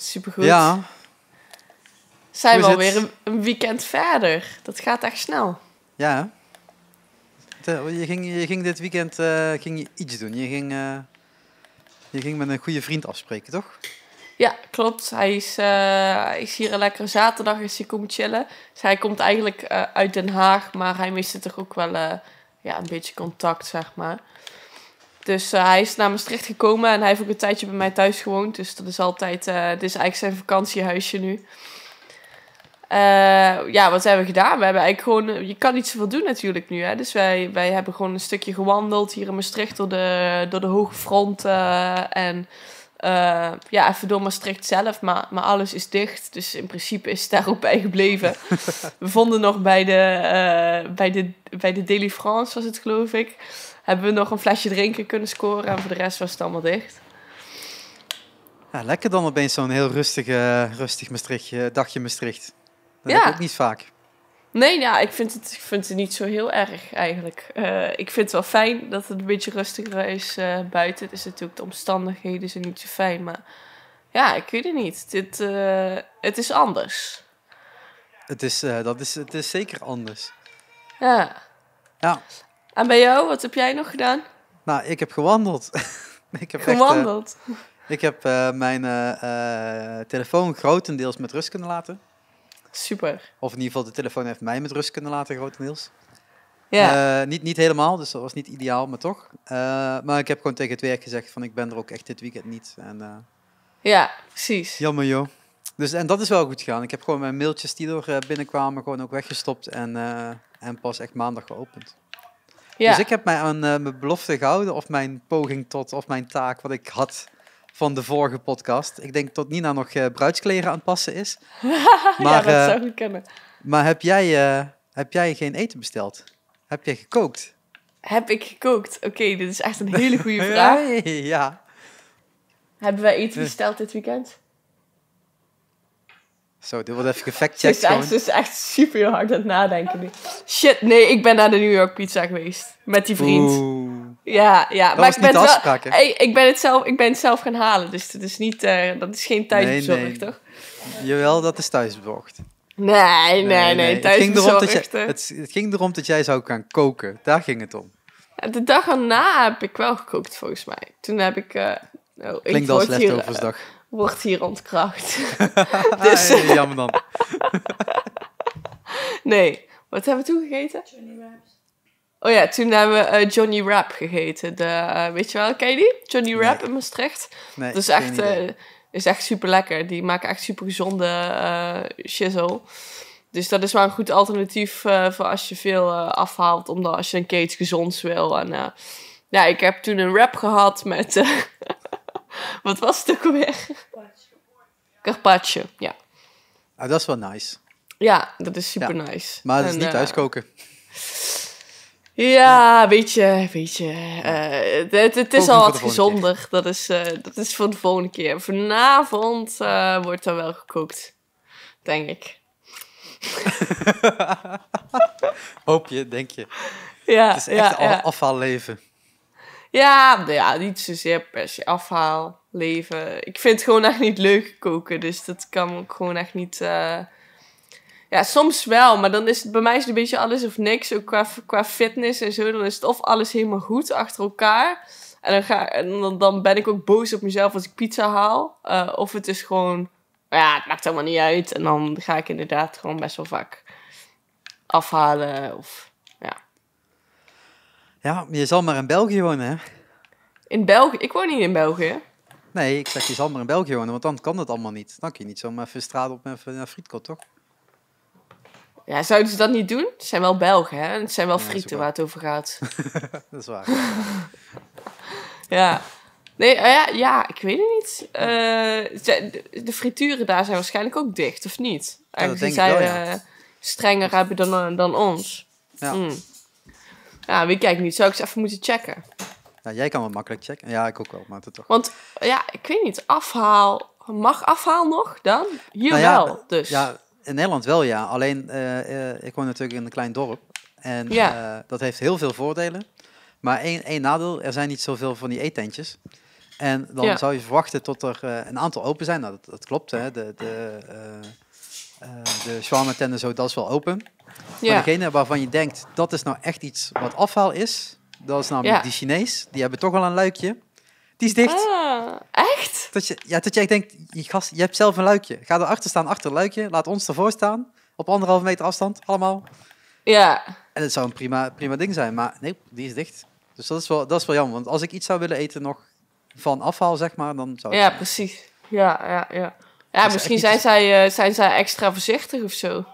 Supergoed. Ja. Zijn we alweer een, een weekend verder. Dat gaat echt snel. Ja. Je ging, je ging dit weekend eh, ging je iets doen. Je ging, eh, je ging met een goede vriend afspreken, toch? Ja, klopt. Hij is, eh, hij is hier een lekkere zaterdag is dus hij komen chillen. Dus hij komt eigenlijk uit Den Haag, maar hij miste toch ook wel ja, een beetje contact, zeg maar. Dus eh, hij is naar Maastricht gekomen en hij heeft ook een tijdje bij mij thuis gewoond. Dus dat is altijd, eh, dit is eigenlijk zijn vakantiehuisje nu. Eh, ja, wat hebben we gedaan? We hebben eigenlijk gewoon, je kan niet zoveel doen natuurlijk nu. Hè? Dus wij, wij hebben gewoon een stukje gewandeld hier in Maastricht door de, door de Hoge Front. en ja, even door Maastricht zelf, maar, maar alles is dicht. Dus in principe is het ook bij gebleven. We vonden nog bij de, uh, bij de, bij de Daily France, was het geloof ik hebben we nog een flesje drinken kunnen scoren. En voor de rest was het allemaal dicht. Ja, lekker dan opeens zo'n heel rustige, eh, rustig Maastrichtje, dagje Maastricht. Dat ja. ik ook niet vaak. Nee, ja, ik vind het, ik vind het niet zo heel erg eigenlijk. Eh, ik vind het wel fijn dat het een beetje rustiger is uh, buiten. Het is natuurlijk de omstandigheden zijn niet zo fijn, maar ja, ik weet het niet. Dit, het is anders. Het is, dat is, het is zeker anders. Ja. Ja. En bij jou, wat heb jij nog gedaan? Nou, ik heb gewandeld. ik heb eh, gewandeld? ik heb eh, mijn eh, telefoon grotendeels met rust kunnen laten. Super. Of in ieder geval, de telefoon heeft mij met rust kunnen laten, grotendeels. Ja. niet, niet helemaal, dus dat was niet ideaal, maar toch. maar ik heb gewoon tegen het werk gezegd van ik ben er ook echt dit weekend niet. En, ja, precies. Jammer joh. Dus, en dat is wel goed gegaan. Ik heb gewoon mijn mailtjes die door binnenkwamen gewoon ook weggestopt en, en pas echt maandag geopend. Dus ik heb mij aan eh, mijn belofte gehouden, of mijn poging tot, of mijn taak, wat ik had van de vorige podcast. Ik denk dat Nina nog eh, bruidskleren aan het passen is. maar, ja, dat eh, zou ik kunnen. Maar heb jij, heb jij geen eten besteld? Heb jij gekookt? Heb ik gekookt? Oké, dit is echt een hele goede vraag. ja. Hebben wij eten dus- besteld dit weekend? Zo, dit wordt even gefact Ze, is, echt super hard aan het nadenken nu. Shit, nee, ik ben naar de New York Pizza geweest. Met die vriend. Oeh. Ja, ja. maar ik ben, afspraak, ik, ben het zelf, ik ben het zelf gaan halen, dus dat is, niet, eh, dat is geen thuisbezorgd, nee, nee. toch? Jawel, dat is thuisbezorgd. Nee, nee, nee. nee. Het, ging erom dat jij, het, ging erom dat jij zou gaan koken. Daar ging het om. De dag erna heb ik wel gekookt, volgens mij. Toen heb ik... Eh, oh, Klinkt ik als leftoversdag wordt hier ontkracht. dus... Jammer dan. nee, wat hebben we toen gegeten? Johnny rap. Oh ja, toen hebben we eh, Johnny Rap gegeten. Eh, weet je wel, ken je die? Johnny Rap in Maastricht. Nee, eh, is echt, is echt super lekker. Die maken echt super gezonde shizzle. Dus dat is wel een goed alternatief voor als je veel afhaalt. Omdat als je een keer iets gezonds wil. En, ja, ik heb toen een rap gehad met Wat was het ook weer? Carpaccio, ja. Ah, dat is wel nice. Ja, dat is super nice. Maar het is niet thuiskoken. Eh, ja, weet je, weet je. Eh, het, het, is al wat gezonder. Dat is, eh, dat is voor de volgende keer. Vanavond wordt er wel gekookt. Denk ik. Hoop je, denk je. Ja, het is echt ja, ja. afvalleven. Ja, ja, niet zozeer per se afhaal, leven. Ik vind het gewoon echt niet leuk koken. Dus dat kan ook gewoon echt niet... Eh, ja, soms wel. Maar dan is het bij mij is het een beetje alles of niks. qua, qua fitness en zo. Dan is het of alles helemaal goed achter elkaar. En dan, ga, en dan, ben ik ook boos op mezelf als ik pizza haal. Eh, of het is gewoon... Ja, het maakt helemaal niet uit. En dan ga ik inderdaad gewoon best wel vaak afhalen of ja, je zal maar in België wonen, hè? In België? Ik woon niet in België. Nee, ik zeg je zal maar in België wonen, want dan kan dat allemaal niet. Dan kun je niet zomaar even straat op en frietkot, toch? Ja, zouden ze dat niet doen? Het zijn wel Belgen, hè? En het zijn wel frieten waar het over gaat. dat is waar. ja. Nee, eh, ja, ja, ik weet het niet. Eh, de, frituren daar zijn waarschijnlijk ook dicht, of niet? Eigenlijk die zijn wel, eh, strenger hebben dan, dan ons. Ja. Hmm. Ja, wie kijkt niet. Zou ik eens even moeten checken? Ja, nou, jij kan het makkelijk checken. Ja, ik ook wel, maar toch. Want ja, ik weet niet. Afhaal. Mag afhaal nog dan? Hier nou wel, eh, dus. Ja, in Nederland wel, ja. Alleen, eh, eh, ik woon natuurlijk in een klein dorp. En ja. dat heeft heel veel voordelen. Maar één, één nadeel, er zijn niet zoveel van die eetentjes. En dan zou je verwachten tot er een aantal open zijn. Nou, dat, dat klopt, hè. De... de eh, de shawarma zo, dat is wel open. Ja. degene waarvan je denkt, dat is nou echt iets wat afhaal is, dat is namelijk die Chinees. Die hebben toch al een luikje. Die is dicht. Ah, echt? Dat je, ja, dat je echt denkt, je, gast, je hebt zelf een luikje. Ga erachter staan, achter het luikje. Laat ons ervoor staan. Op anderhalve meter afstand, allemaal. Ja. En het zou een prima, prima ding zijn, maar nee, die is dicht. Dus dat is, wel, dat is wel jammer, want als ik iets zou willen eten nog van afhaal, zeg maar, dan zou Ja, precies. Ja, ja, ja. Ja, misschien zijn, zij, eh, zijn zij extra voorzichtig of zo.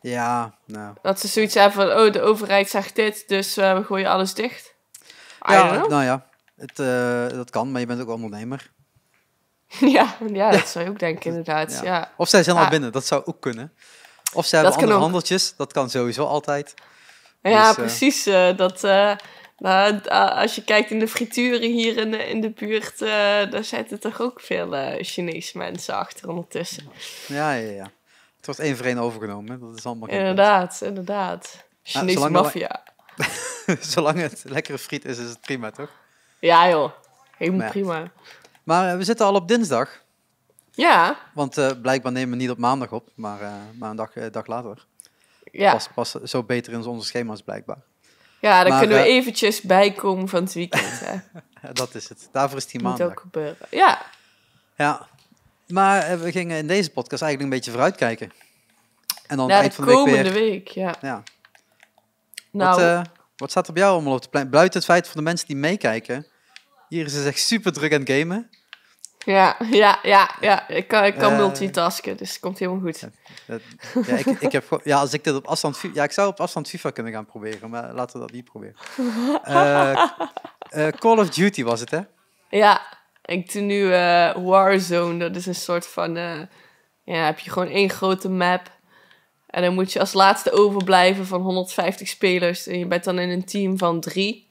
Ja, nou. Dat ze zoiets hebben van, oh, de overheid zegt dit, dus eh, we gooien alles dicht. ja, nou ja, het, eh, dat kan, maar je bent ook ondernemer. ja, ja, dat zou je ook denken, inderdaad. Ja. Of zij zijn al binnen, dat zou ook kunnen. Of ze hebben dat handeltjes, dat kan sowieso altijd. Ja, dus, precies. dat, nou, als je kijkt in de frituren hier in de, in de buurt, uh, daar zitten toch ook veel eh, Chinese mensen achter ondertussen. Ja, ja, ja. Het wordt één voor één overgenomen, dat is allemaal Inderdaad, inderdaad. Ah, Chinese mafia. maffia. zolang het lekkere friet is, is het prima, toch? Ja joh, helemaal prima. Maar eh, we zitten al op dinsdag. Ja. Want blijkbaar nemen we niet op maandag op, maar, maar een dag, dag later. Ja. Pas, pas zo beter in onze schema's blijkbaar. Ja, dan kunnen we eh, eventjes bijkomen van het weekend. Hè. dat is het. Daarvoor is die maandag Moet ook gebeuren. Ja. Ja. Maar eh, we gingen in deze podcast eigenlijk een beetje vooruitkijken. En dan eind van de week komende week, ja. ja. Nou. Wat, uh, eh, wat staat op jou allemaal op te plein? Buiten het feit van de mensen die meekijken. Hier is het echt super druk aan het gamen. Ja, ja, ja, ja. ik kan, ik kan eh. multitasken, dus het komt helemaal goed. ja, ik, ik heb, ja, als ik dit op afstand... Ja, ik zou op afstand FIFA kunnen gaan proberen, maar laten we dat niet proberen. Eh, eh, Call of Duty was het, hè? Ja, ik doe nu Warzone. Dat is een soort van... ja, heb je gewoon één grote map. En dan moet je als laatste overblijven van 150 spelers. En je bent dan in een team van drie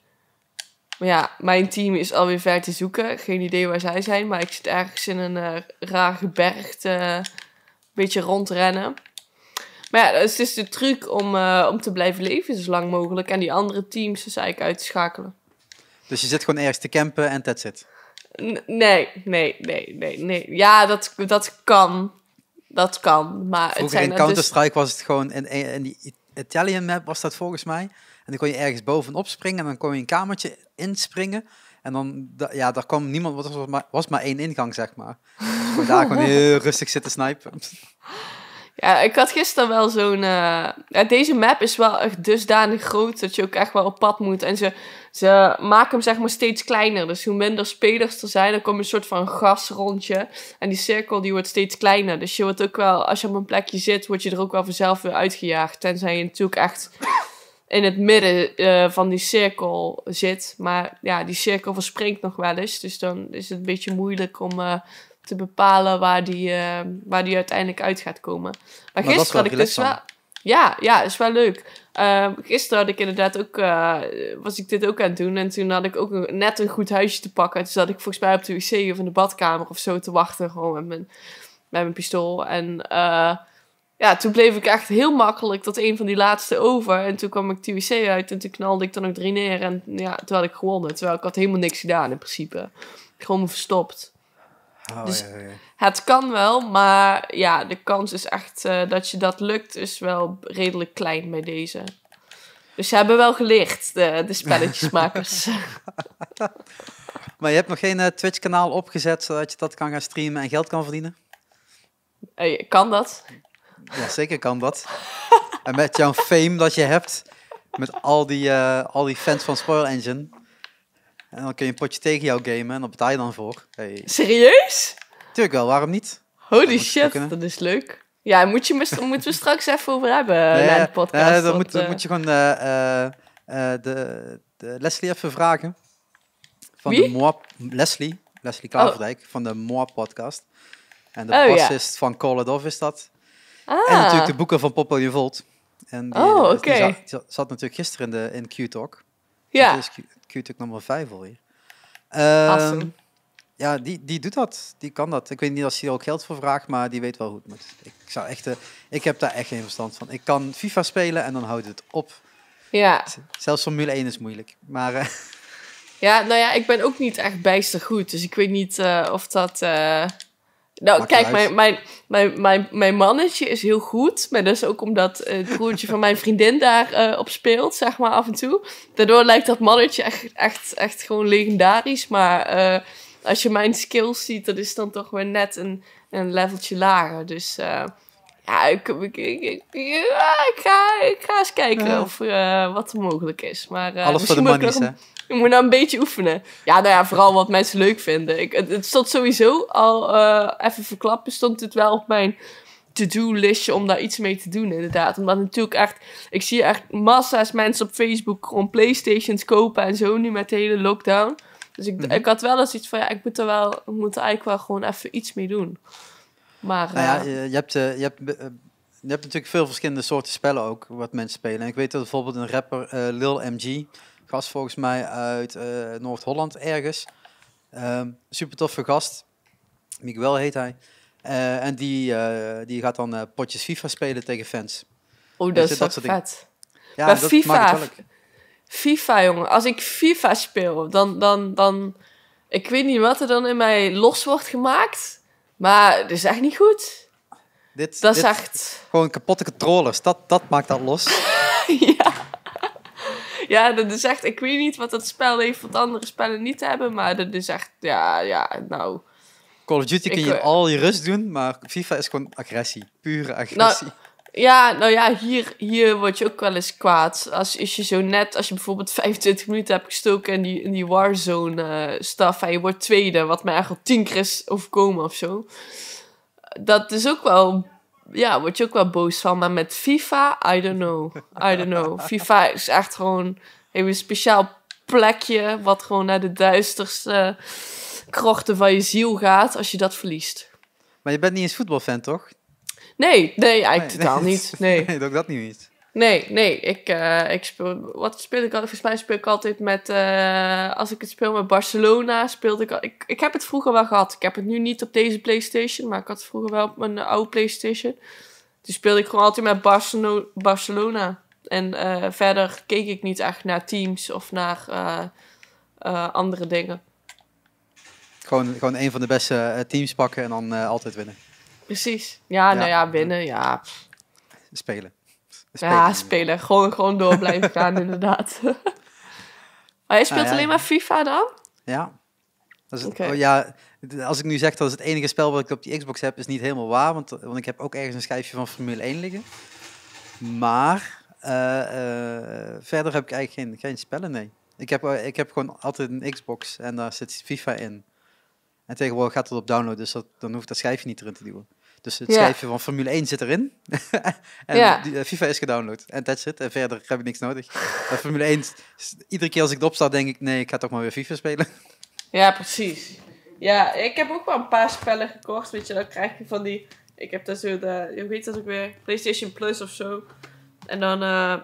ja, mijn team is alweer ver te zoeken. Geen idee waar zij zijn, maar ik zit ergens in een uh, eh, raar gebergte eh, een beetje rondrennen. Maar ja, het is de truc om, eh, om te blijven leven zo lang mogelijk en die andere teams dus eigenlijk uit te schakelen. Dus je zit gewoon ergens te campen en that's it? nee, nee, nee, nee, nee. Ja, dat, dat kan. Dat kan, maar... Vroeger het zijn in Counter-Strike was het gewoon... In, in die Italian map was dat volgens mij. En dan kon je ergens bovenop springen en dan kon je een kamertje inspringen. En dan, ja, daar kwam niemand, was maar, was maar één ingang, zeg maar. daar gewoon heel rustig zitten snijpen Ja, ik had gisteren wel zo'n... Eh, deze map is wel echt dusdanig groot dat je ook echt wel op pad moet. En ze, ze maken hem zeg maar steeds kleiner. Dus hoe minder spelers er zijn, dan komt een soort van gas rondje En die cirkel die wordt steeds kleiner. Dus je wordt ook wel, als je op een plekje zit, word je er ook wel vanzelf weer uitgejaagd. Tenzij je natuurlijk echt in het midden eh, van die cirkel zit. Maar ja, die cirkel verspringt nog wel eens. Dus dan is het een beetje moeilijk om eh, te bepalen waar die, eh, waar die uiteindelijk uit gaat komen. Maar, gisteren had ik dus wel. Ja, ja, is wel leuk. Ehm, gisteren had ik inderdaad ook, was ik dit ook aan het doen. En toen had ik ook net een goed huisje te pakken. Toen zat ik volgens mij op de wc of in de badkamer of zo te wachten. Gewoon met mijn, met mijn pistool. En ja, toen bleef ik echt heel makkelijk tot een van die laatste over. En toen kwam ik TWC uit en toen knalde ik dan ook drie neer. En ja, toen had ik gewonnen. Terwijl ik had helemaal niks gedaan in principe. Gewoon verstopt. Oh, dus het kan wel, maar ja, de kans is echt eh, dat je dat lukt, is wel redelijk klein bij deze. Dus ze hebben wel gelicht, de, de spelletjesmakers. maar je hebt nog geen eh, Twitch-kanaal opgezet zodat je dat kan gaan streamen en geld kan verdienen? Eh, kan dat? Ja, zeker kan dat. en met jouw fame dat je hebt, met al die, eh, al die fans van Spoil Engine. En dan kun je een potje tegen jou gamen en daar betaal je dan voor. Hey. Serieus? Tuurlijk wel, waarom niet? Holy shit, dat is leuk. Ja, moet je moeten we straks even over hebben nee, na de podcast. dan, moet, eh, moet, je gewoon eh, de, de Leslie even vragen. Van de Moab, Leslie, Leslie Klaverdijk oh. van de Moa podcast. En de oh, bassist van Call It Off is dat. En ah. natuurlijk de boeken van Popo Volt. En die, oh, oké. Die, zat, natuurlijk gisteren in, de, in Q-Talk. Ja. Dat is Q-Talk nummer 5 alweer. Uh, Ja, die, die doet dat. Die kan dat. Ik weet niet als ze er ook geld voor vraagt, maar die weet wel goed het Ik, zou echt, uh, ik heb daar echt geen verstand van. Ik kan FIFA spelen en dan houdt het op. Ja. Zelfs Formule 1 is moeilijk. Maar... Eh, ja, nou ja, ik ben ook niet echt bijster goed. Dus ik weet niet eh, of dat nou, kijk, mijn, mijn, mijn, mijn, mijn mannetje is heel goed. Maar dat is ook omdat eh, het broertje van mijn vriendin daar eh, op speelt, zeg maar, af en toe. Daardoor lijkt dat mannetje echt, echt, echt gewoon legendarisch. Maar eh, als je mijn skills ziet, dat is dan toch weer net een, een leveltje lager. Dus ja, ik, ga, ik ga eens kijken of eh, wat er mogelijk is. Maar, eh, Alles voor de hè? Ik moet nou een beetje oefenen. Ja, nou ja, vooral wat mensen leuk vinden. Ik, het, stond sowieso al, eh, even verklappen, stond het wel op mijn to-do-listje om daar iets mee te doen, inderdaad. Omdat natuurlijk echt, ik zie echt massa's mensen op Facebook gewoon Playstations kopen en zo nu met de hele lockdown. Dus ik, mhm. ik had wel eens iets van, ja, ik moet er wel, ik moet eigenlijk wel gewoon even iets mee doen. Maar, nou ja, eh, je hebt, eh, je hebt, eh, je hebt natuurlijk veel verschillende soorten spellen ook, wat mensen spelen. ik weet dat bijvoorbeeld een rapper, Lil MG, gast volgens mij uit Noord-Holland ergens. Um, super toffe gast. Miguel heet hij. en die, die gaat dan potjes FIFA spelen tegen fans. Oh, dat is dat soort vet. Ja, FIFA, FIFA, jongen. Als ik FIFA speel, dan, dan, dan... Ik weet niet wat er dan in mij los wordt gemaakt. Maar dat is echt niet goed. Dit, dat is echt... Gewoon kapotte controllers, dat, dat maakt dat los. ja. ja, dat is echt... Ik weet niet wat dat spel heeft wat andere spellen niet hebben, maar dat is echt... Ja, ja, nou... Call of Duty kun je eh, al je rust doen, maar FIFA is gewoon agressie. Pure nou, agressie. Ja, nou ja, hier, hier word je ook wel eens kwaad. Als, als je zo net, als je bijvoorbeeld 25 minuten hebt gestoken in die, in die Warzone-staf eh, en je wordt tweede, wat mij eigenlijk al tien keer is overkomen of zo. Dat is ook wel, ja, word je ook wel boos van. Maar met FIFA, I don't know. I don't know. FIFA is echt gewoon even een speciaal plekje wat gewoon naar de duisterste krochten van je ziel gaat als je dat verliest. Maar je bent niet eens voetbalfan, toch? Nee, nee, eigenlijk totaal niet. Nee. nee, ook dat niet. Nee, nee, ik, eh, ik speel, wat speel ik altijd? Volgens mij speel ik altijd met, eh, als ik het speel met Barcelona, speelde ik, ik, ik heb het vroeger wel gehad. Ik heb het nu niet op deze Playstation, maar ik had het vroeger wel op mijn oude Playstation. Toen dus speelde ik gewoon altijd met Barcelona. Barcelona. En eh, verder keek ik niet echt naar teams of naar andere dingen. Gewoon, gewoon een van de beste teams pakken en dan altijd winnen. Precies. Ja, nou ja, binnen, ja. Spelen. Ja, spelen. Gewoon, gewoon door blijven gaan, inderdaad. maar speelt eh, alleen maar FIFA dan? Ja. Dat oh, ja. Als ik nu zeg dat is het enige spel wat ik op die Xbox heb, is niet helemaal waar. Want, want ik heb ook ergens een schijfje van Formule 1 liggen. Maar eh, eh, verder heb ik eigenlijk geen, geen spellen, nee. Ik heb, ik heb gewoon altijd een Xbox en daar zit FIFA in. En tegenwoordig gaat het op download, dus dat, dan hoeft dat schijfje niet erin te duwen. Dus het ja. van Formule 1 zit erin. en eh, FIFA is gedownload. En that's it. En verder heb ik niks nodig. Formule 1, iedere keer als ik erop sta, denk ik... Nee, ik ga toch maar weer FIFA spelen. ja, precies. Ja, ik heb ook wel een paar spellen gekocht. Weet je, dan krijg je van die... Ik heb daar zo de... Hoe heet dat ook weer? PlayStation Plus of zo. En dan... Eh,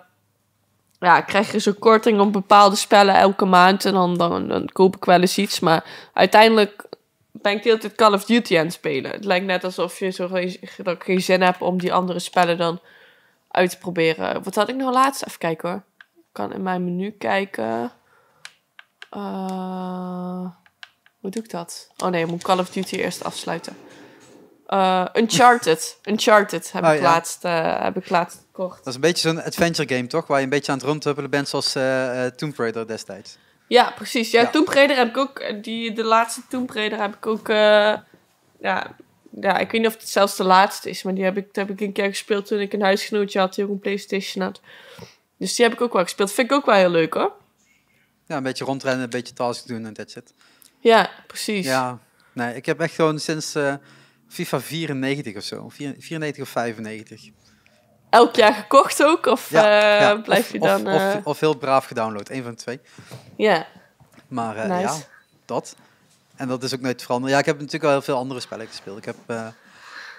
ja, krijg je zo'n korting op bepaalde spellen elke maand. En dan, dan koop ik wel eens iets. Maar uiteindelijk ben ik de hele tijd Call of Duty aan het spelen. Het lijkt net alsof je zo geen, dat geen zin hebt om die andere spellen dan uit te proberen. Wat had ik nou laatst? Even kijken hoor. Ik kan in mijn menu kijken. Eh, hoe doe ik dat? Oh nee, ik moet Call of Duty eerst afsluiten. Uh, Uncharted. Uncharted heb, oh, ik laatst, uh, heb ik laatst gekocht. Dat is een beetje zo'n adventure game, toch? Waar je een beetje aan het rondhuppelen bent zoals Tomb Raider destijds. Ja, precies. Ja, ja. Tomb heb ik ook, eh, die, de laatste Tomb Raider heb ik ook, eh, ja, ja, ik weet niet of het zelfs de laatste is, maar die heb ik, heb ik een keer gespeeld toen ik een huisgenootje had die ook een Playstation had. Dus die heb ik ook wel gespeeld. Vind ik ook wel heel leuk hoor. Ja, een beetje rondrennen, een beetje task doen en dat shit. Ja, precies. Ja, nee, ik heb echt gewoon sinds uh, FIFA 94 of zo, 94 of 95 elk jaar gekocht ook? Of eh, blijf je dan... Of, of, eh, of, heel braaf gedownload, één van de twee. Ja. Maar eh, ja, dat. En dat is ook nooit veranderd. Ja, ik heb natuurlijk wel heel veel andere spellen gespeeld. Ik heb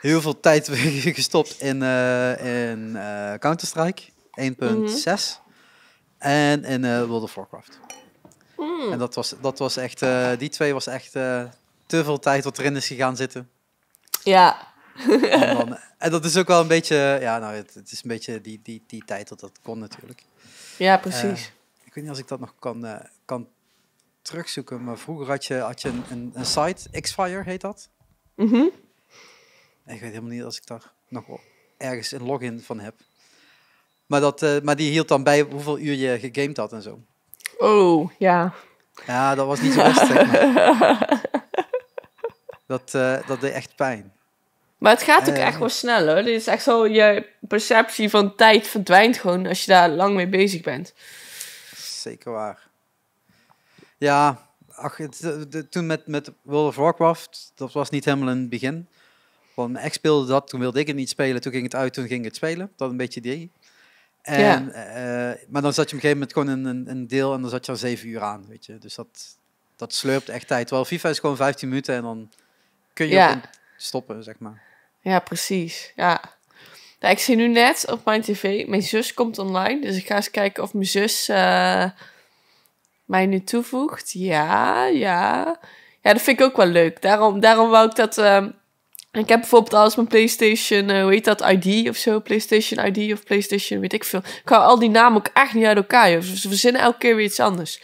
heel veel tijd gestopt in, in Counter-Strike 1.6. En in World of Warcraft. Hmm. En dat was, dat was echt, die twee was echt te veel tijd wat erin is gegaan zitten. Ja, en, dat is ook wel een beetje, ja, nou, het, is een beetje die, die, die tijd dat dat kon natuurlijk. Ja, precies. Eh, ik weet niet als ik dat nog kan, eh, kan terugzoeken, maar vroeger had je, had je een, een, site, Xfire heet dat. Mm Ik weet helemaal niet als ik daar nog ergens een login van heb. Maar, dat, eh, maar die hield dan bij hoeveel uur je gegamed had en zo. Oh, ja. Ja, dat was niet zo best. dat, dat deed echt pijn. Maar het gaat ook eh. echt wel snel hoor. Dit is echt zo, je perceptie van tijd verdwijnt gewoon als je daar lang mee bezig bent. Zeker waar. Ja, ach, toen met, met World of Warcraft, dat was niet helemaal in het begin. Want ik speelde dat, toen wilde ik het niet spelen. Toen ging het uit, toen ging het spelen. Dat een beetje die. En, ja. Eh, maar dan zat je op een gegeven moment gewoon in een, een deel en dan zat je al zeven uur aan, weet je. Dus dat, dat slurpt echt tijd. Terwijl FIFA is gewoon 15 minuten en dan kun je stoppen, zeg maar. Ja, precies. Ja. Nou, ik zie nu net op mijn tv, mijn zus komt online. Dus ik ga eens kijken of mijn zus eh, mij nu toevoegt. Ja, ja. Ja, dat vind ik ook wel leuk. Daarom, daarom wou ik dat. Ehm, ik heb bijvoorbeeld alles mijn PlayStation, uh, hoe heet dat, ID of zo, PlayStation ID of PlayStation, weet ik veel. Ik hou al die namen ook echt niet uit elkaar, joh. Ze verzinnen elke keer weer iets anders.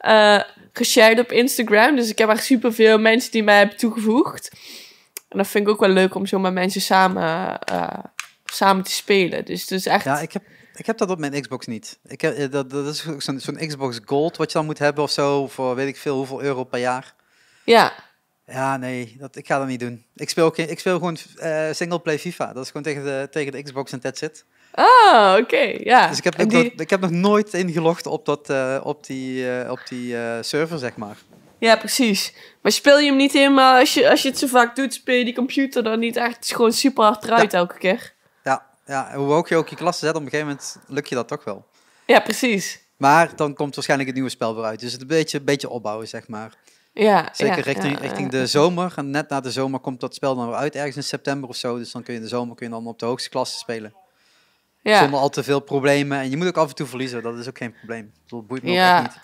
Uh, op Instagram, dus ik heb echt superveel mensen die mij hebben toegevoegd. En dat vind ik ook wel leuk om zo met mensen samen, eh, samen te spelen. Dus, dus echt... Ja, ik heb, ik heb dat op mijn Xbox niet. Ik heb, eh, dat, dat is zo'n zo'n Xbox Gold wat je dan moet hebben of zo. Voor weet ik veel hoeveel euro per jaar. Ja. Ja, nee, dat, ik ga dat niet doen. Ik speel, ook, ik speel gewoon eh, single singleplay FIFA. Dat is gewoon tegen de, tegen de Xbox en that's it. Ah, oké, ja. Dus ik heb, nog, ik heb nog nooit ingelogd op, dat, op die, op die server, zeg maar. Ja, precies. Maar speel je hem niet helemaal, als je, als je het zo vaak doet, speel je die computer dan niet echt gewoon super hard eruit elke keer. Ja, ja, hoe ook je ook je klasse zet, op een gegeven moment lukt je dat toch wel. Ja, precies. Maar dan komt waarschijnlijk het nieuwe spel weer uit. Dus het een beetje, een beetje opbouwen, zeg maar. Ja, Zeker richting, richting de zomer. En net na de zomer komt dat spel dan weer uit, ergens in september of zo. Dus dan kun je in de zomer kun je dan op de hoogste klasse spelen. Zonder al te veel problemen. En je moet ook af en toe verliezen, dat is ook geen probleem. Dat boeit me ook niet.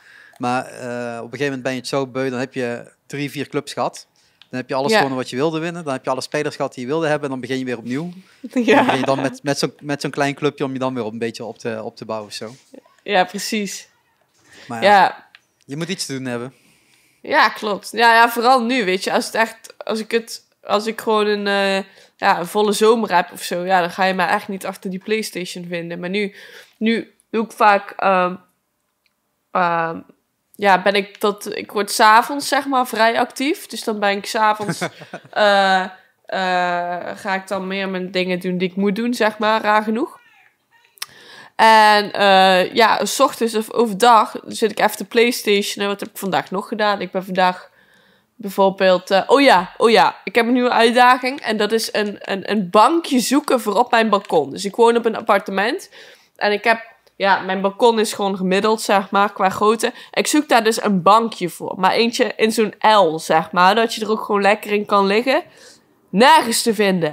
Maar eh, op een gegeven moment ben je het zo beu, dan heb je drie, vier clubs gehad. Dan heb je alles gewonnen wat je wilde winnen. Dan heb je alle spelers gehad die je wilde hebben. En dan begin je weer opnieuw. Ja. Dan je dan met, met zo'n met zo'n klein clubje om je dan weer op een beetje op te, op te bouwen of zo. Ja, precies. Maar ja, je moet iets te doen hebben. Ja, klopt. Ja, ja, vooral nu, weet je. Als, het echt, als ik het als ik gewoon een, eh, ja, een volle zomer heb of zo, ja, dan ga je mij echt niet achter die PlayStation vinden. Maar nu, nu doe ik vaak. Ehm, ehm, ja, ben ik dat. Ik word s'avonds, zeg maar, vrij actief. Dus dan ben ik s'avonds. uh, ga ik dan meer mijn dingen doen die ik moet doen, zeg maar, raar genoeg. En uh, ja, s ochtends of overdag zit ik even de PlayStation. En wat heb ik vandaag nog gedaan? Ik ben vandaag bijvoorbeeld. oh ja, oh ja, ik heb een nieuwe uitdaging. En dat is een, een, een bankje zoeken voor op mijn balkon. Dus ik woon op een appartement. En ik heb ja, mijn balkon is gewoon gemiddeld, zeg maar, qua grootte. Ik zoek daar dus een bankje voor. Maar eentje in zo'n L, zeg maar. Dat je er ook gewoon lekker in kan liggen. Nergens te vinden.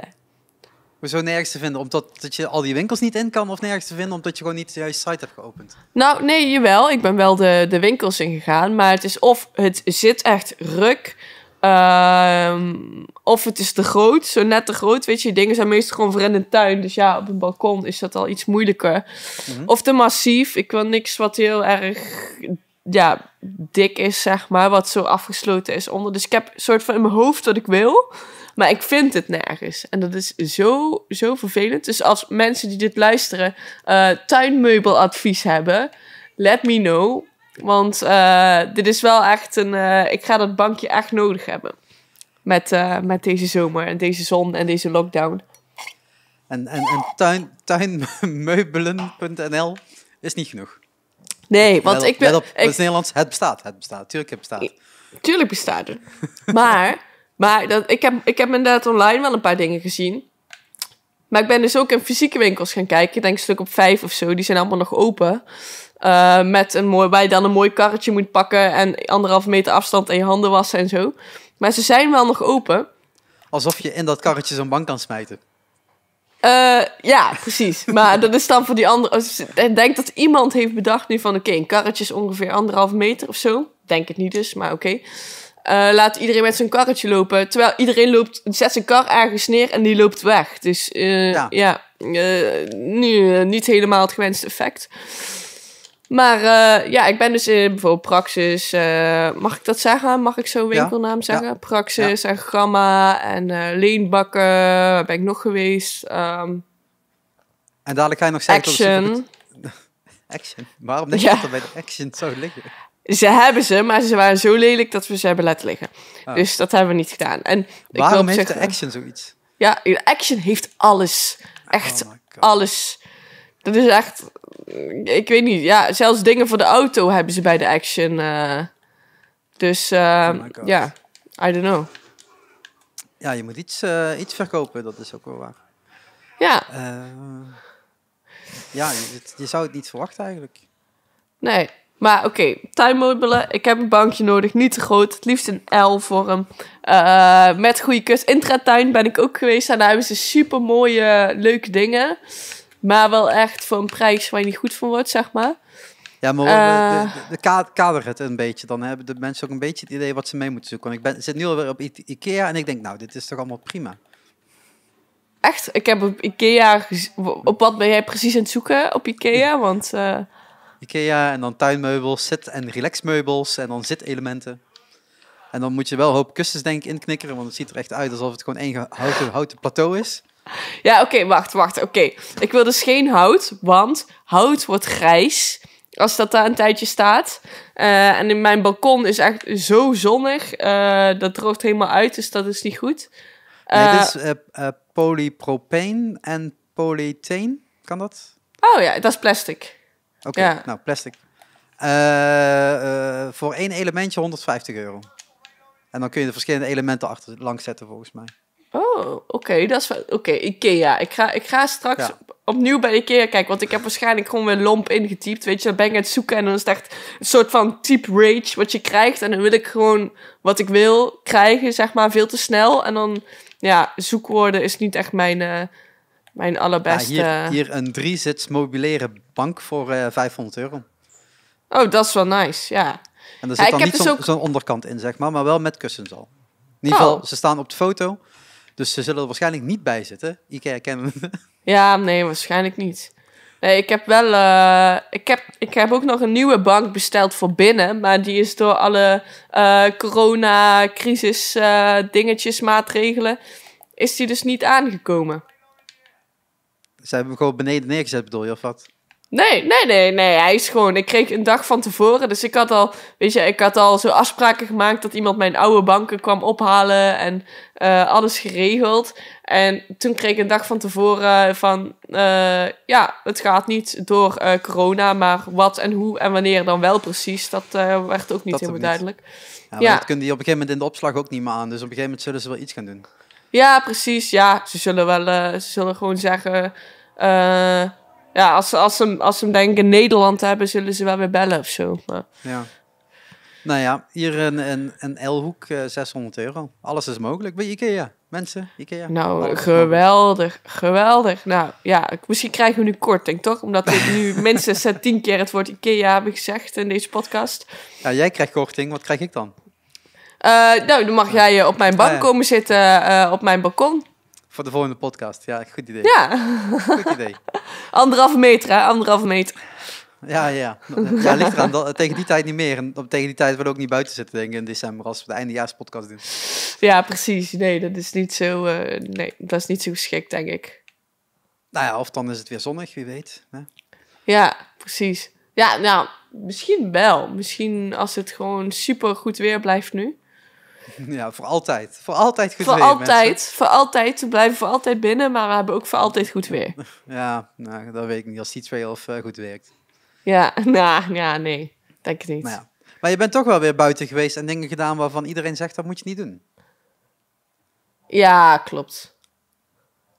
zo nergens te vinden? Omdat dat je al die winkels niet in kan? Of nergens te vinden omdat je gewoon niet de juiste site hebt geopend? Nou, nee, jawel. Ik ben wel de, de winkels in gegaan. Maar het is of het zit echt ruk Ehm, of het is te groot, zo net te groot. Weet je, dingen zijn meestal gewoon voor in tuin. Dus ja, op een balkon is dat al iets moeilijker. Mhm. Of te massief. Ik wil niks wat heel erg ja, dik is, zeg maar. Wat zo afgesloten is onder. Dus ik heb een soort van in mijn hoofd wat ik wil. Maar ik vind het nergens. En dat is zo, zo vervelend. Dus als mensen die dit luisteren eh, tuinmeubeladvies hebben, let me know. Want eh, dit is wel echt een. Eh, ik ga dat bankje echt nodig hebben. Met, eh, met deze zomer en deze zon en deze lockdown. En, en, en tuin, tuinmeubelen.nl is niet genoeg. Nee, want ik ben. Op, het Nederlands, het bestaat. Het bestaat. Tuurlijk, het bestaat. Tuurlijk bestaat het. maar maar dat, ik, heb, ik heb inderdaad online wel een paar dingen gezien. Maar ik ben dus ook in fysieke winkels gaan kijken. Ik denk een stuk op vijf of zo. Die zijn allemaal nog open. Eh, met een mooi, waar je dan een mooi karretje moet pakken en anderhalf meter afstand en je handen wassen en zo. Maar ze zijn wel nog open. Alsof je in dat karretje zo'n bank kan smijten. Eh, ja, precies. Maar dat is dan voor die andere. Ik denk dat iemand heeft bedacht nu van: oké, een karretje is ongeveer anderhalf meter of zo. Denk het niet dus, maar oké. Eh, laat iedereen met zijn karretje lopen. Terwijl iedereen loopt, zet zijn kar ergens neer en die loopt weg. Dus ja, ja nu niet helemaal het gewenste effect. Maar eh, ja, ik ben dus in bijvoorbeeld Praxis. Eh, mag ik dat zeggen? Mag ik zo'n winkelnaam zeggen? Praxis en Gamma en uh, Leenbakken. Waar ben ik nog geweest? Ehm, en dadelijk ga je nog zeggen... Action. action? Waarom denk je dat er bij de Action zou liggen? Ze hebben ze, maar ze waren zo lelijk dat we ze hebben laten liggen. Ah. Dus dat hebben we niet gedaan. En Waarom heeft zeggen, de Action zoiets? Ja, Action heeft alles. Echt oh alles. Dat is echt ik weet niet. Ja, zelfs dingen voor de auto hebben ze bij de action. Eh, dus eh, oh ja, I don't know. Ja, je moet iets, eh, iets verkopen, dat is ook wel waar. Ja. ja, je, je zou het niet verwachten eigenlijk. Nee, maar oké, okay, tuinmeubelen. Ik heb een bankje nodig, niet te groot. Het liefst een L-vorm. Uh, met goede kus. Intratuin ben ik ook geweest. En daar hebben ze super mooie, leuke dingen. Maar wel echt voor een prijs waar je niet goed van wordt, zeg maar. Ja, maar uh, de, kader het een beetje. Dan hebben de mensen ook een beetje het idee wat ze mee moeten zoeken. ik ben, zit nu alweer op Ikea en ik denk, nou, dit is toch allemaal prima. Echt? Ik heb op Ikea... Op wat ben jij precies aan het zoeken op Ikea? Want... Eh, Ikea en dan tuinmeubels, zit- en relaxmeubels en dan zit elementen. En dan moet je wel hoop kussens denk ik inknikkeren, want het ziet er echt uit alsof het gewoon één houten, houten plateau is. Ja, oké, wacht, wacht. Oké. Ik wil dus geen hout, want hout wordt grijs als dat daar een tijdje staat. Eh, en in mijn balkon is echt zo zonnig. Eh, dat droogt helemaal uit, dus dat is niet goed. Uh, dit is polypropeen en polytheen. Kan dat? Oh ja, dat is plastic. Oké, nou, plastic. voor één elementje 150 euro. En dan kun je de verschillende elementen achter zetten, volgens mij. Oh, oké, dat is Oké, Ikea. Ik ga, ik ga straks opnieuw bij Ikea kijken, want ik heb waarschijnlijk gewoon weer lomp ingetypt. Weet je, dan ben ik het zoeken en dan is het echt een soort van type rage wat je krijgt. En dan wil ik gewoon wat ik wil krijgen, zeg maar, veel te snel. En dan, ja, zoekwoorden is niet echt mijn, eh, mijn allerbeste... Ja, hier, hier een zits mobilaire bank voor uh, eh, 500 euro. Oh, dat is wel nice, ja. En er zit ja, niet dus zo'n onderkant in, zeg maar, maar wel met kussens al. In ieder oh. geval, ze staan op de foto. Dus ze zullen er waarschijnlijk niet bij zitten. Ikea kennen. Ja, nee, waarschijnlijk niet. Nee, ik heb wel. Eh, ik, heb, ik heb ook nog een nieuwe bank besteld voor binnen. Maar die is door alle uh, eh, corona-crisis-dingetjes, eh, maatregelen. Is die dus niet aangekomen. Ze hebben hem gewoon beneden neergezet, bedoel je, of wat? Nee, nee, nee, nee. Hij is gewoon. Ik kreeg een dag van tevoren. Dus ik had al, weet je, ik had al zo afspraken gemaakt dat iemand mijn oude banken kwam ophalen en eh, alles geregeld. En toen kreeg ik een dag van tevoren van, eh, ja, het gaat niet door eh, corona, maar wat en hoe en wanneer dan wel precies, dat werd ook niet dat helemaal duidelijk. Ja, ja. dat kunnen die op een gegeven moment in de opslag ook niet meer aan. Dus op een gegeven moment zullen ze wel iets gaan doen. Ja, precies. Ja, ze zullen wel, ze zullen gewoon zeggen. Ja, als, als, ze, als ze denken Nederland hebben, zullen ze wel weer bellen of zo. Ja. Nou ja, hier een, een, een L-hoek, 600 eh, euro. Alles is mogelijk bij IKEA. Mensen, IKEA. Nou, geweldig, geweldig. Nou ja, misschien krijgen we nu korting, toch? Omdat ik nu minstens eh, tien keer het woord IKEA hebben gezegd in deze podcast. Ja, jij krijgt korting. Wat krijg ik dan? Eh, nou, dan mag jij op mijn bank komen zitten, op mijn balkon. Voor de volgende podcast. Ja, goed idee. Ja. Goed idee. anderhalve meter, hè? Anderhalve meter. Ja, ja. ja ligt eraan. tegen die tijd niet meer. En tegen die tijd wil we ook niet buiten zitten, denk ik, in december. Als we de eindejaarspodcast doen. Ja, precies. Nee, dat is niet zo, eh, nee, dat is niet zo geschikt, denk ik. Nou ja, of dan is het weer zonnig, wie weet. Hè? Ja, precies. Ja, nou, misschien wel. Misschien als het gewoon super goed weer blijft nu. Ja, voor altijd. Voor altijd goed voor weer. Altijd, voor altijd. we blijven voor altijd binnen, maar we hebben ook voor altijd goed weer. Ja, nou, dat weet ik niet. Als die twee of eh, goed werkt. Ja, nou, ja, nee. Denk ik niet. Maar, ja. maar je bent toch wel weer buiten geweest en dingen gedaan waarvan iedereen zegt dat moet je niet doen. Ja, klopt.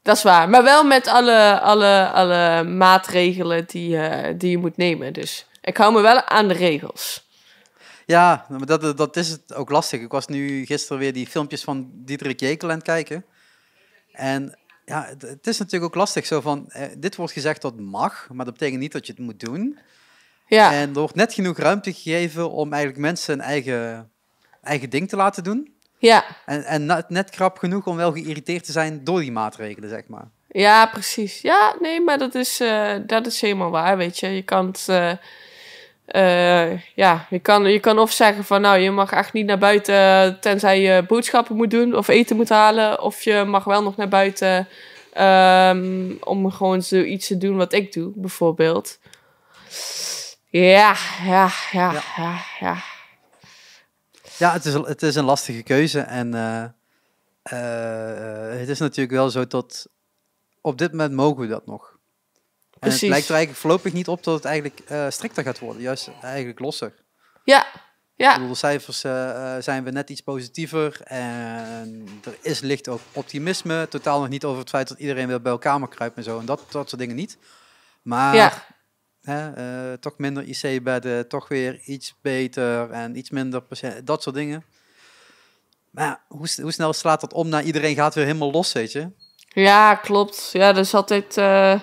Dat is waar. Maar wel met alle, alle, alle maatregelen die, eh, die je moet nemen. Dus ik hou me wel aan de regels. Ja, maar dat, dat is het ook lastig. Ik was nu gisteren weer die filmpjes van Diederik Jekel aan het kijken. En ja, het, is natuurlijk ook lastig zo van, eh, dit wordt gezegd dat mag, maar dat betekent niet dat je het moet doen. Ja. En er wordt net genoeg ruimte gegeven om eigenlijk mensen een eigen, eigen ding te laten doen. Ja. En, en net, net krap genoeg om wel geïrriteerd te zijn door die maatregelen, zeg maar. Ja, precies. Ja, nee, maar dat is, eh, dat is helemaal waar, weet je. Je kan het... Eh, eh, ja, je kan, je kan of zeggen van nou, je mag echt niet naar buiten tenzij je boodschappen moet doen of eten moet halen. Of je mag wel nog naar buiten ehm, om gewoon zoiets te doen wat ik doe, bijvoorbeeld. Ja, ja, ja, ja, ja. Ja, het, is, het is een lastige keuze en eh, eh, het is natuurlijk wel zo tot op dit moment mogen we dat nog. En het lijkt er eigenlijk voorlopig niet op dat het eigenlijk uh, strikter gaat worden. Juist eigenlijk losser. Ja, ja. Ik bedoel, de cijfers eh, eh, zijn we net iets positiever. En er is licht ook optimisme. Totaal nog niet over het feit dat iedereen weer bij elkaar mag kruipen en zo. En dat, dat soort dingen niet. Maar hè, toch minder IC-bedden, toch weer iets beter en iets minder patiënten. Dat soort dingen. Maar hoe, hoe snel slaat dat om naar nou, iedereen gaat weer helemaal los, weet je? Ja, klopt. Ja, dus altijd... Uh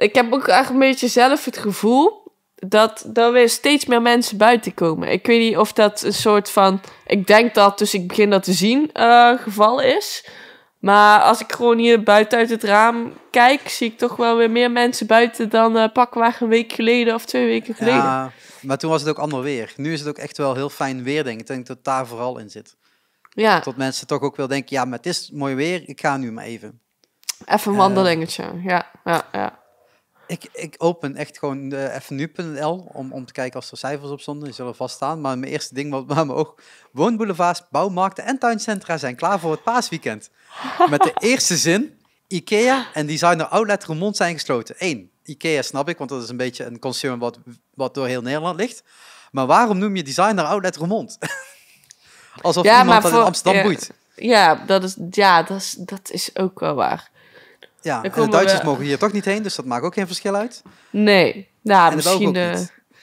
ik heb ook eigenlijk een beetje zelf het gevoel dat er weer steeds meer mensen buiten komen. Ik weet niet of dat een soort van. Ik denk dat, dus ik begin dat te zien, eh, geval is. Maar als ik gewoon hier buiten uit het raam kijk, zie ik toch wel weer meer mensen buiten dan pakken eh, pakweg een week geleden of twee weken geleden. maar toen was het ook ander weer. Nu is het ook echt wel heel fijn weer, denk ik. Ik denk dat daar vooral in zit. Ja. Tot mensen toch ook wel denken, ja, maar het is mooi weer, ik ga nu maar even. Even een eh, wandelingetje, ja, ja, ja. Ik, ik open echt gewoon de eh, even nu.nl om, om te kijken of er cijfers op stonden. Die zullen vast staan. Maar mijn eerste ding wat bij me oog... Woonboulevards, bouwmarkten en tuincentra zijn klaar voor het paasweekend. Met de eerste zin... IKEA en designer Outlet Remond zijn gesloten. Eén, IKEA snap ik, want dat is een beetje een concern wat, wat door heel Nederland ligt. Maar waarom noem je designer Outlet Remond? Alsof ja, iemand dat in Amsterdam boeit. Ja, dat is, ja dat, is, dat is ook wel waar. Ja, en de Duitsers mogen hier toch niet heen, dus dat maakt ook geen verschil uit. Nee, nou, misschien, de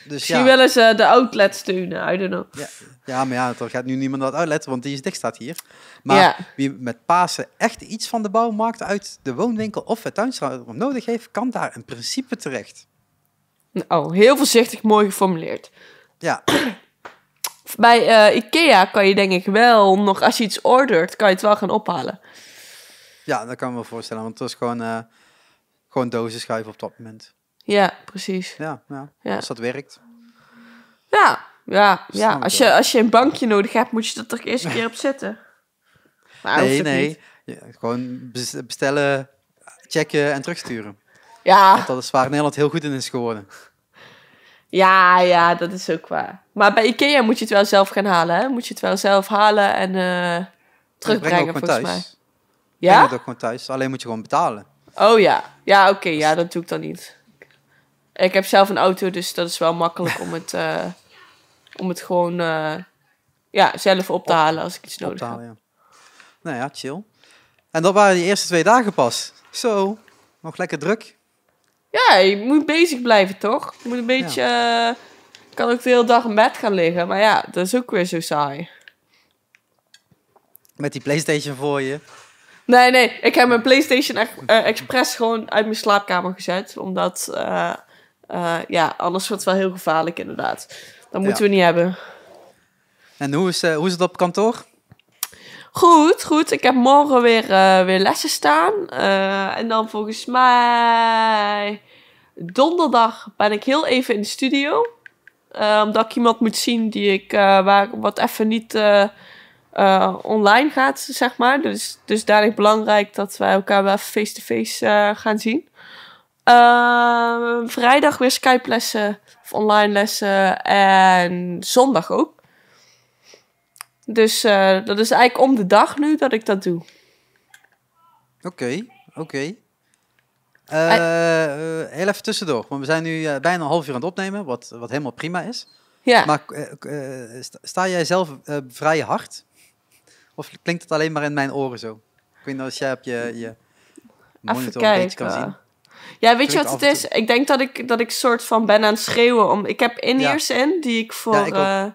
eh, dus, wel eens de outlet steunen, I don't know. Ja, ja maar ja, er gaat nu niemand naar het outlet, want die is dicht staat hier. Maar wie met Pasen echt iets van de bouwmarkt uit de woonwinkel of het tuinstraat nodig heeft, kan daar in principe terecht. Oh, heel voorzichtig, mooi geformuleerd. Ja. Bij eh, Ikea kan je denk ik wel nog, als je iets ordert, kan je het wel gaan ophalen. Ja, dat kan ik me voorstellen, want het was gewoon, eh, gewoon dozen schuiven op dat moment. Ja, precies. Ja, ja, als dat werkt. Ja, ja, ja. Als, je, als je een bankje nodig hebt, moet je dat toch eerst een keer op zetten. nee, nee. gewoon bestellen, checken en terugsturen. Ja. Want dat is waar Nederland heel goed in is geworden. Ja, ja, dat is ook waar. Maar bij Ikea moet je het wel zelf gaan halen, hè? Moet je het wel zelf halen en uh, terugbrengen, volgens mij. Ja? Je ook gewoon thuis. Alleen moet je gewoon betalen. Oh ja. Ja, oké. Dus- ja, dat doe ik dan niet. Ik heb zelf een auto, dus dat is wel makkelijk om het, eh, om het gewoon eh, ja, zelf op te halen als ik iets nodig heb. Ja. Nou ja, chill. En dat waren die eerste twee dagen pas. Zo, nog lekker druk. Ja, je moet bezig blijven, toch? Je moet een beetje... Ja. Eh, kan ook de hele dag in bed gaan liggen. Maar ja, dat is ook weer zo saai. Met die Playstation voor je. Nee, nee. Ik heb mijn PlayStation eh, Express gewoon uit mijn slaapkamer gezet. Omdat, uh, ja, alles wordt wel heel gevaarlijk inderdaad. Dat moeten we niet hebben. En hoe is, hoe is het op kantoor? Goed, goed. Ik heb morgen weer, weer lessen staan. en dan volgens mij donderdag ben ik heel even in de studio. omdat ik iemand moet zien die ik, waar ik wat even niet eh, online gaat, zeg maar. Dus, dus daarin belangrijk dat wij elkaar wel face-to-face eh, gaan zien. Ehm, vrijdag weer Skype lessen of online lessen en zondag ook. Dus eh, dat is eigenlijk om de dag nu dat ik dat doe. Oké, oké. heel even tussendoor, want we zijn nu bijna een half uur aan het opnemen, wat, wat helemaal prima is. Ja. Maar sta jij zelf vrij hard? Of klinkt het alleen maar in mijn oren zo? Ik weet niet als jij op je, je monitor een beetje kan zien. Ja, weet je wat het is? Ik denk dat ik, dat ik soort van ben aan het schreeuwen. Om, ik heb in-ears die ik voor... Eh,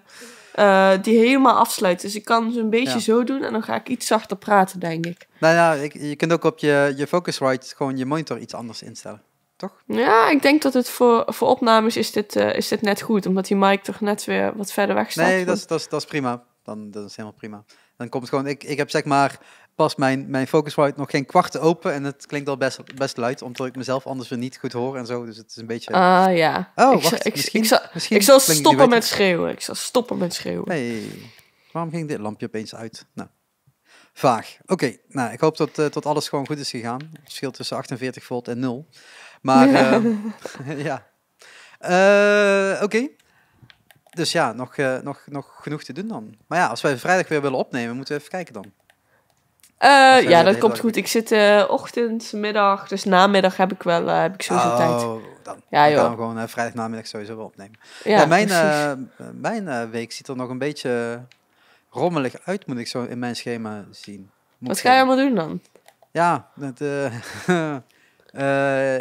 eh, die helemaal afsluit. Dus ik kan ze een beetje zo doen en dan ga ik iets zachter praten, denk ik. Nou ja, je kunt ook op je, je Focusrite gewoon je monitor iets anders instellen. Toch? Ja, ik denk dat het voor, voor opnames is dit, eh, is dit net goed. Omdat die mic toch net weer wat verder weg staat. Nee, dat is, dat, is, dat is prima. Dan, dat is helemaal prima. Dan komt het gewoon, ik, ik heb zeg maar pas mijn, mijn Focusrite nog geen kwart open en het klinkt al best, best luid, omdat ik mezelf anders weer niet goed hoor en zo. Dus het is een beetje... Ah ja. Oh, ik wacht, misschien, ik, zal, misschien ik stoppen met schreeuwen. Ik zal stoppen met schreeuwen. Nee, waarom ging dit lampje opeens uit? Nou, vaag. Oké, nou, ik hoop dat, tot eh, alles gewoon goed is gegaan. Het verschil tussen 48 volt en 0. Maar ja. Ehm, eh, oké, dus ja, nog, eh, nog, nog genoeg te doen dan. Maar ja, als wij vrijdag weer willen opnemen, moeten we even kijken dan. Eh, ja, dat komt goed. Ik zit uh, eh, ochtend, middag, dus namiddag heb ik wel heb ik sowieso oh, tijd. Dan ja, Dan gaan we gewoon vrijdag namiddag sowieso wel opnemen. Ja, nou, mijn mijn week ziet er nog een beetje rommelig uit, moet ik zo in mijn schema zien. Moet Wat ga je allemaal doen dan? Ja,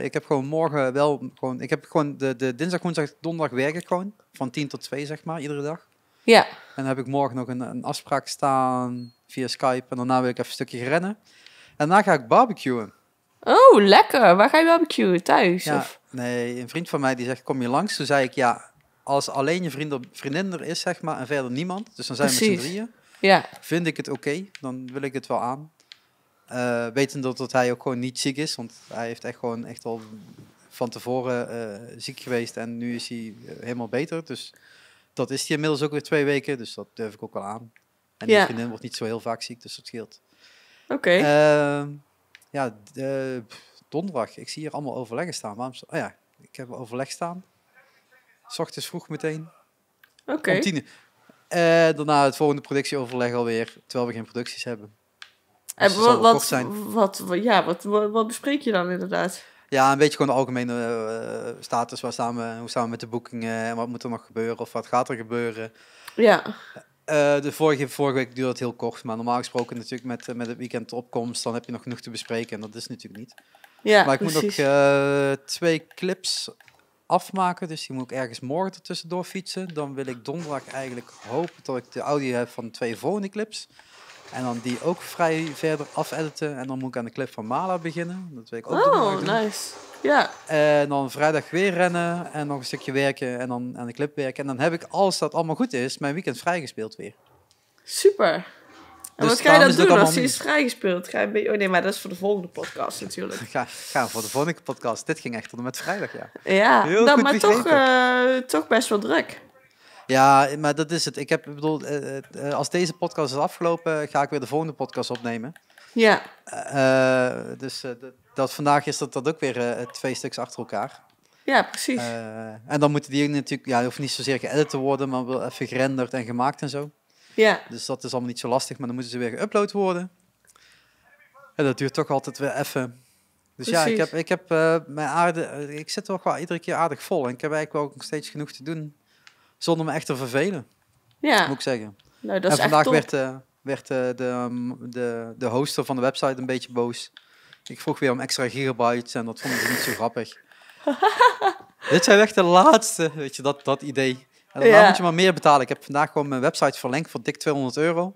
ik heb gewoon morgen wel gewoon. Ik heb gewoon de, de dinsdag, woensdag, donderdag werk ik gewoon van 10 tot 2, zeg maar, iedere dag. Ja. En dan heb ik morgen nog een, een afspraak staan via Skype. En daarna wil ik even een stukje rennen. En daarna ga ik barbecuen. Oh, lekker. Waar ga je barbecuen? Thuis? Ja, Nee, een vriend van mij die zegt, kom je langs? Toen zei ik, ja, als alleen je vriend vriendin er is, zeg maar, en verder niemand. Dus dan zijn we met z'n drieën. Ja. Vind ik het oké, dan wil ik het wel aan. Uh, dat, dat hij ook gewoon niet ziek is, want hij heeft echt gewoon echt al van tevoren eh, ziek geweest en nu is hij eh, helemaal beter. Dus dat is hij inmiddels ook weer twee weken, dus dat durf ik ook wel aan. En die wordt niet zo heel vaak ziek, dus dat scheelt. Oké. Ehm, ja, eh, donderdag. Ik zie hier allemaal overleggen staan. Waarom? Oh ja, ik heb overleg staan. S ochtends vroeg meteen. Oké. Okay. daarna het volgende productieoverleg alweer, terwijl we geen producties hebben. en dus wat, wat, wat, ja, wat, wat, bespreek je dan inderdaad? Ja, een beetje gewoon de algemene eh, status. Waar staan we, hoe staan we met de boekingen? En wat moet er nog gebeuren? Of wat gaat er gebeuren? Ja. Eh, de vorige, vorige week duurde het heel kort, maar normaal gesproken natuurlijk met, eh, met het weekend opkomst, dan heb je nog genoeg te bespreken en dat is natuurlijk niet. Ja, maar ik moet ook twee clips afmaken, dus die moet ik ergens morgen ertussendoor fietsen. Dan wil ik donderdag eigenlijk hopen dat ik de audio heb van de twee volgende clips. En dan die ook vrij verder afediten. En dan moet ik aan de clip van Mala beginnen. Dat weet ik ook. Oh, nice. Ja. En dan vrijdag weer rennen en nog een stukje werken en dan aan de clip werken. En dan heb ik, als dat allemaal goed is, mijn weekend vrijgespeeld weer. Super. En dus wat ga je dan doen als je is vrijgespeeld? Ga je... Oh nee, maar dat is voor de volgende podcast natuurlijk. ga, ga voor de volgende podcast. Dit ging echt tot met vrijdag, ja. Ja, Heel maar toch, eh, toch best wel druk. Ja, maar dat is het. Ik heb, bedoel, eh, eh, eh, als deze podcast is afgelopen, ga ik weer de volgende podcast opnemen. Ja. dus dat, vandaag is dat, dat ook weer uh, twee stuks achter elkaar. Ja, precies. en dan moeten die natuurlijk, ja, hoeft niet zozeer geëdit te worden, maar wel even gerenderd en gemaakt en zo. Ja. Dus dat is allemaal niet zo lastig, maar dan moeten ze weer geüpload worden. En dat duurt toch altijd weer even. Dus ja, ik heb, ik heb mijn aarde, ik zit toch wel iedere keer aardig vol en ik heb eigenlijk wel nog steeds genoeg te doen. Zonder me echt te vervelen. Ja. Moet ik zeggen. Nou, dat en is vandaag werd, eh, werd eh, de, ehm, de, de hoster van de website een beetje boos. Ik vroeg weer om extra gigabytes en dat vonden ze niet zo grappig. Dit zijn echt de laatste, weet je, dat, dat idee. En dan moet je maar meer betalen. Ik heb vandaag gewoon mijn website verlengd voor dik 200 euro.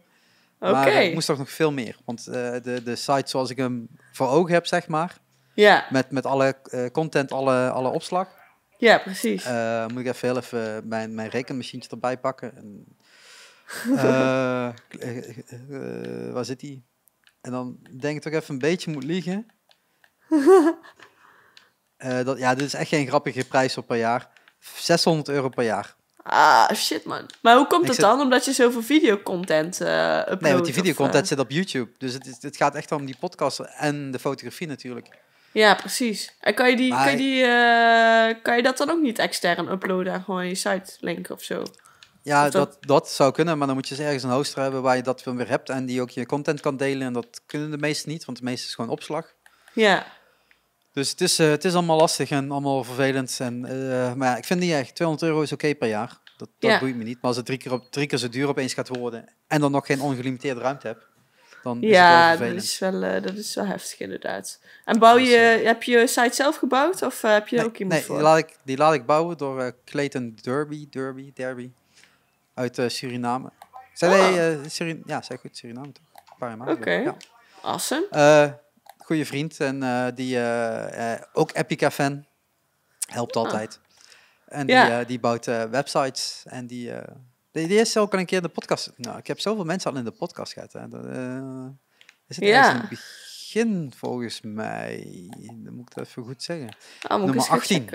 Okay. Maar eh, ik moest toch nog veel meer. Want de, de site zoals ik hem voor ogen heb, zeg maar. Ja. Met, met alle content, alle, alle opslag. Ja, precies. Uh, moet ik even heel even mijn, mijn rekenmachientje erbij pakken. Eh, eh, waar zit die? En dan denk ik toch even een beetje moet liegen. dat, ja, dit is echt geen grappige prijs op per jaar. 600 euro per jaar. Ah, shit man. Maar hoe komt het dan? Omdat je zoveel videocontent uh, uploadt? Nee, want die videocontent zit op YouTube. Dus het, het gaat echt om die podcast en de fotografie natuurlijk. Ja, precies. En kan je, die, kan, je die, eh, kan je dat dan ook niet extern uploaden? Gewoon je site linken of zo? Ja, dat... dat, zou kunnen, maar dan moet je eens ergens een hoster hebben waar je dat van weer hebt en die ook je content kan delen. En dat kunnen de meesten niet, want de meeste is gewoon opslag. Ja. Dus het is, eh, het is allemaal lastig en allemaal vervelend. En, eh, maar ja, ik vind niet echt. 200 euro is oké per jaar. Dat, boeit me niet. Maar als het drie keer, op, drie keer zo duur opeens gaat worden en dan nog geen ongelimiteerde ruimte hebt ja, wel dat is wel, eh, dat is wel heftig inderdaad. En bouw dus, je, eh, heb je site zelf gebouwd of eh, heb je ook iemand nee, voor? Die laat, ik, die laat ik bouwen door uh, Clayton Derby, Derby, Derby uit Suriname. Zij oh. Surin ja, zij goed Suriname toch? Een Oké, okay. ja. goede vriend en die ook Epica fan helpt ah. altijd. En ja. die, die bouwt websites en die de, idee is ook een keer in de podcast. Nou, ik heb zoveel mensen al in de podcast gehad. Hè. Dat, eh, is het ja. in het begin, volgens mij. Dan moet ik dat even goed zeggen. Ah, Nummer 18.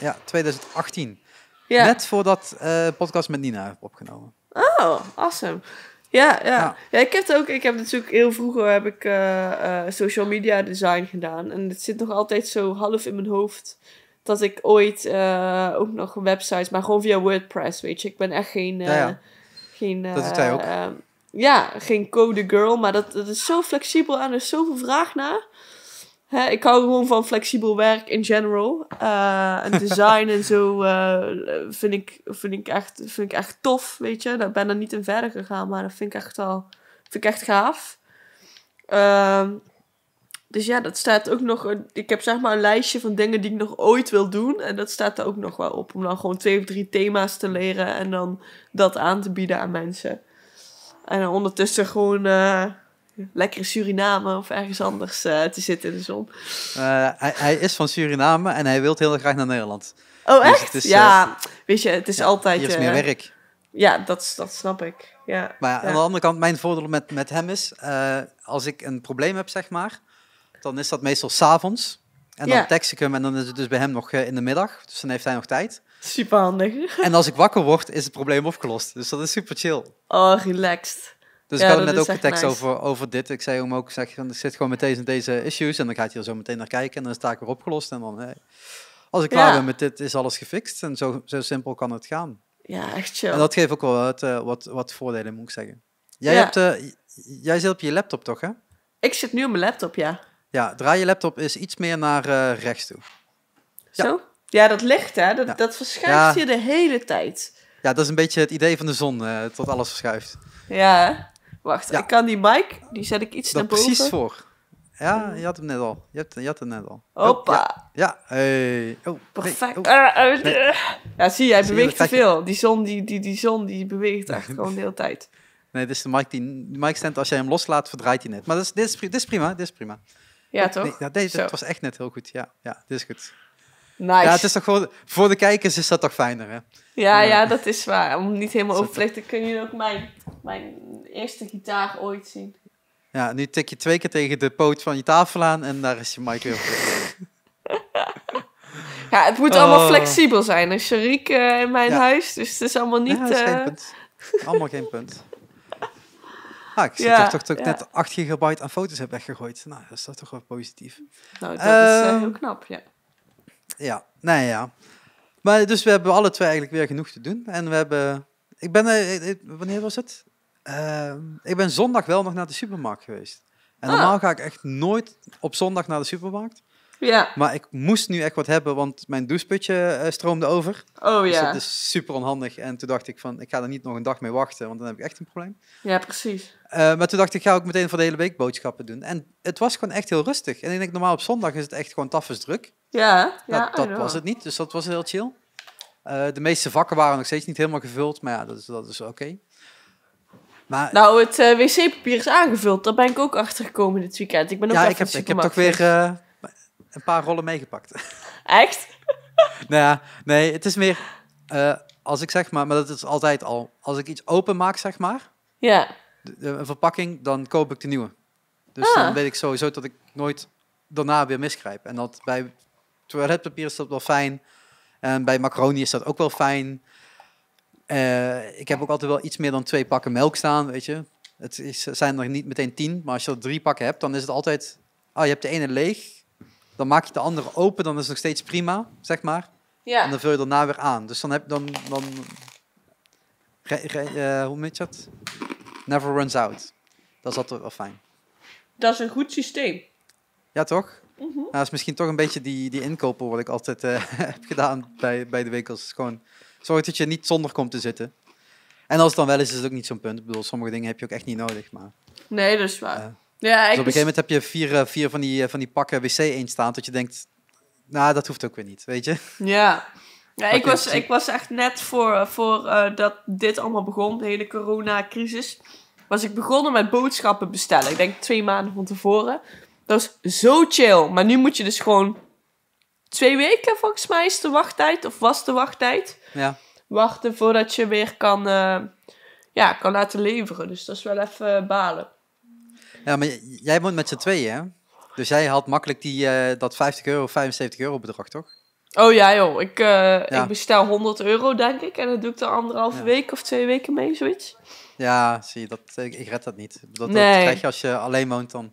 Ja, 2018. Ja. Net voordat uh, podcast met Nina heb opgenomen. Oh, awesome. Ja, ja. ja. ik heb ook, ik heb natuurlijk heel vroeger heb ik eh, social media design gedaan. En het zit nog altijd zo half in mijn hoofd dat ik ooit eh, ook nog websites, maar gewoon via WordPress, weet je. Ik ben echt geen... Eh, geen eh, ehm, ja, geen code girl, maar dat, dat is zo flexibel en er is zoveel vraag naar. Hè, ik hou gewoon van flexibel werk in general. en design en zo vind, ik, vind, ik echt, vind ik echt tof, weet je. Daar ben er niet in verder gegaan, maar dat vind ik echt al vind ik echt gaaf. Ehm, dus ja, dat staat ook nog. ik heb zeg maar een lijstje van dingen die ik nog ooit wil doen. En dat staat er ook nog wel op. Om dan gewoon twee of drie thema's te leren en dan dat aan te bieden aan mensen. En dan ondertussen gewoon uh, lekker Suriname of ergens anders eh, te zitten in de zon. Eh, hij, hij, is van Suriname en hij wil heel graag naar Nederland. Oh, dus echt? ja, weet je, het is ja, altijd. Hier is meer werk. Ja, dat, dat snap ik. Ja, maar aan de andere kant, mijn voordeel met, met hem is, als ik een probleem heb, zeg maar, dan is dat meestal s'avonds. En dan tekst ik hem en dan is het dus bij hem nog eh, in de middag. Dus dan heeft hij nog tijd. Super handig. En als ik wakker word, is het probleem opgelost. Dus dat is super chill. Oh, relaxed. Dus ja, ik had net ook getekst nice. over, over dit. Ik zei hem ook, zeg, ik zit gewoon met deze en deze issues. En dan gaat hij er zo meteen naar kijken. En dan is het weer opgelost. En dan, eh, als ik klaar ben met dit, is alles gefixt. En zo, zo simpel kan het gaan. Ja, echt chill. En dat geeft ook wel wat, eh, wat, wat voordelen, moet ik zeggen. Jij, hebt, jij zit op je laptop, toch, hè? Ik zit nu op mijn laptop, ja. Ja, draai je laptop is iets meer naar eh, rechts toe. Zo? Ja, dat ligt hè? Dat, dat verschuift je de hele tijd. Ja, dat is een beetje het idee van de zon, uh, tot alles verschuift. Ja, wacht. Ik kan die mic, die zet ik iets naar boven. precies voor. Ja, je had hem net al. Je, hebt, je had hem net al. Oh, Hoppa. Ja. Hey. Oh, Perfect. Oh. Ah, ah, ah. Nee. Ja, zie, Hij beweegt te veel. Die zon, die, die, die zon, die beweegt echt gewoon de hele tijd. Nee, dit is de mic die... mic stand, als jij hem loslaat, verdraait hij net. Maar dat is, dit is prima, dit is prima. Ja, toch? Nee, deze, was echt net heel goed. Ja, ja dit is goed. Nice. Ja, het is toch voor de kijkers is dat toch fijner, hè? Ja, ja, dat is waar. Om niet helemaal over te kun je ook mijn, mijn eerste gitaar ooit zien. Ja, nu tik je twee keer tegen de poot van je tafel aan en daar is je mic weer Ja, het moet allemaal oh. flexibel zijn. Een is eh, in mijn huis, dus het is allemaal niet... Ja, is geen eh, punt. Allemaal geen punt ik zie ja, toch, toch dat net 8 gigabyte aan foto's heb weggegooid. Nou, dat is dat toch wel positief. Nou, dat is eh, ehm, heel knap, ja. Ja, nou ja. Maar dus we hebben alle twee eigenlijk weer genoeg te doen. En we hebben... Ik ben... Eh, eh, wanneer was het? Ehm, ik ben zondag wel nog naar de supermarkt geweest. En ah. normaal ga ik echt nooit op zondag naar de supermarkt. Ja. Maar ik moest nu echt wat hebben, want mijn doucheputje eh, stroomde over. Oh dus ja. dat is super onhandig. En toen dacht ik van, ik ga er niet nog een dag mee wachten, want dan heb ik echt een probleem. Ja, precies. Eh, maar toen dacht ik, ga ook meteen voor de hele week boodschappen doen. En het was gewoon echt heel rustig. En ik denk, normaal op zondag is het echt gewoon tafels druk. Ja, ja. dat oh, was het niet, dus dat was heel chill. Eh, de meeste vakken waren nog steeds niet helemaal gevuld, maar ja, dat is, dat is oké. Maar, nou, het wc-papier is aangevuld. Daar ben ik ook achter gekomen dit weekend. Ik ben ook ja, ik heb, ik heb toch weer een paar rollen meegepakt. Echt? nou ja, nee, het is meer... Eh, als ik zeg maar, maar dat is altijd al... Als ik iets open maak, zeg maar... Ja. Een verpakking, dan koop ik de nieuwe. Dus ah. dan weet ik sowieso dat ik nooit daarna weer misgrijp. En dat bij toiletpapier is dat wel fijn. En bij macaroni is dat ook wel fijn. Eh, ik heb ook altijd wel iets meer dan twee pakken melk staan, weet je. Het is, zijn er niet meteen tien, maar als je er drie pakken hebt, dan is het altijd... oh, je hebt de ene leeg, dan maak je de andere open, dan is het nog steeds prima, zeg maar. Ja. En dan vul je daarna weer aan. Dus dan heb dan. dan eh, hoe re, je hoe heet dat? Never runs out. Dat is altijd wel fijn. Dat is een goed systeem. Ja, toch? Mm dat is misschien toch een beetje die, die inkopen wat ik altijd eh, heb gedaan bij, bij de winkels. gewoon zorg dat je niet zonder komt te zitten. En als het dan wel is, is het ook niet zo'n punt. Ik bedoel, sommige dingen heb je ook echt niet nodig. Maar, nee, dat is waar. Ja, dus op een gegeven moment heb je vier, eh, vier van, die, eh, van die pakken wc eens staan, dat je denkt, nou, dat hoeft ook weer niet, weet je? Ja. Ja, ik was, ik was echt net voor, eh, voor dat dit allemaal begon, de hele coronacrisis, was ik begonnen met boodschappen bestellen. Ik denk twee maanden van tevoren. Dat was zo chill. Maar nu moet je dus gewoon twee weken, volgens mij, is de wachttijd. Of was de wachttijd. Ja. Wachten voordat je weer kan, ja, kan laten leveren. Dus dat is wel even balen. Ja, maar jij woont met z'n tweeën, hè? Dus jij had makkelijk die, eh, dat 50 euro, 75 euro bedrag, toch? Oh ja, joh. Ik, eh, ik bestel 100 euro, denk ik. En dat doe ik er anderhalve week of twee weken mee, zoiets. Ja, zie je, dat, ik, red dat niet. Dat, dat, krijg je als je alleen woont, dan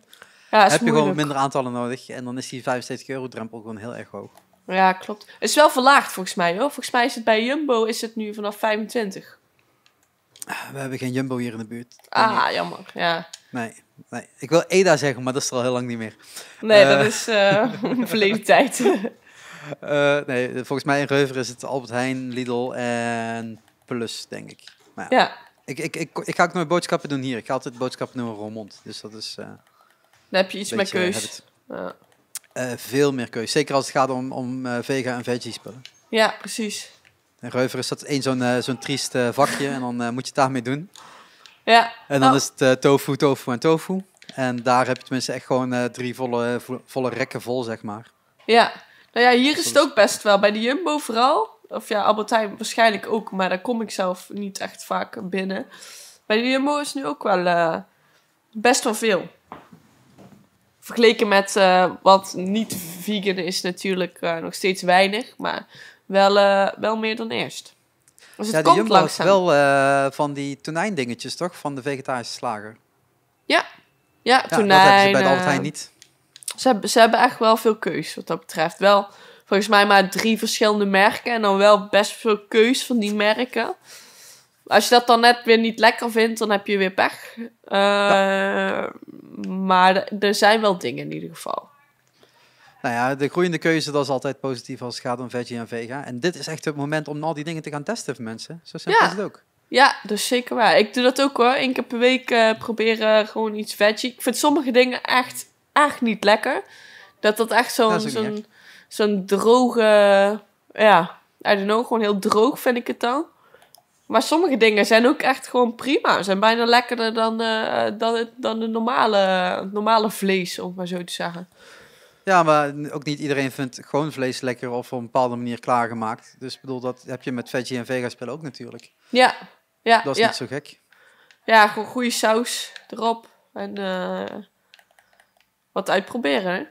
ja, heb moeilijk. je gewoon minder aantallen nodig. En dan is die 75 euro drempel gewoon heel erg hoog. Ja, klopt. Het is wel verlaagd volgens mij, hoor. Volgens mij is het bij Jumbo is het nu vanaf 25. We hebben geen Jumbo hier in de buurt. Ah, jammer. Ja. Nee. Nee, ik wil Eda zeggen, maar dat is er al heel lang niet meer. Nee, dat eh, is uh, verleden tijd. Eh, nee, volgens mij in Reuver is het Albert Heijn, Lidl en Plus, denk ik. Maar ja. ja. Ik, ik, ik, ik ga ook nooit boodschappen doen hier. Ik ga altijd boodschappen doen in Roermond. Dus dat is... Dan heb je iets meer keus. Ja. veel meer keus. Zeker als het gaat om, om vega en veggie spullen. Ja, precies. In Reuver is dat één zo'n zo'n triest vakje en dan moet je het daarmee doen. Ja. En dan oh. is het eh, tofu, tofu en tofu. En daar heb je tenminste echt gewoon eh, drie volle, eh, volle rekken vol, zeg maar. Ja. Nou ja, hier is het ook best wel. Bij de Jumbo vooral. Of ja, Albertijn waarschijnlijk ook. Maar daar kom ik zelf niet echt vaak binnen. Bij de Jumbo is nu ook wel best wel veel. Vergeleken met wat niet vegan is natuurlijk nog steeds weinig. Maar wel, wel meer dan eerst. Dus het ja, komt wel eh, van die tonijndingetjes, toch? Van de vegetarische slager. Ja, ja, ja dat hebben ze bij de Albert eh, niet. Ze hebben, ze hebben echt wel veel keus wat dat betreft. Wel, volgens mij maar drie verschillende merken. En dan wel best veel keus van die merken. Als je dat dan net weer niet lekker vindt, dan heb je weer pech. Eh, maar er zijn wel dingen in ieder geval nou ja, de groeiende keuze, dat is altijd positief als het gaat om veggie en vega. En dit is echt het moment om al die dingen te gaan testen voor mensen. Zo simpel is het ook. Ja, dus zeker waar. Ik doe dat ook hoor. Eén keer per week eh, proberen gewoon iets veggie. Ik vind sommige dingen echt, echt niet lekker. Dat dat echt zo'n zo'n droge... Ja, I don't know, gewoon heel droog vind ik het dan. Maar sommige dingen zijn ook echt gewoon prima. Zijn bijna lekkerder dan, eh, dan, het, dan de normale, normale vlees, om maar zo te zeggen. Ja, maar ook niet iedereen vindt gewoon vlees lekker of op een bepaalde manier klaargemaakt. Dus ik bedoel, dat heb je met veggie en vega spullen ook natuurlijk. Ja, ja. Dat is niet zo gek. Ja, gewoon goede saus erop en eh, wat uitproberen.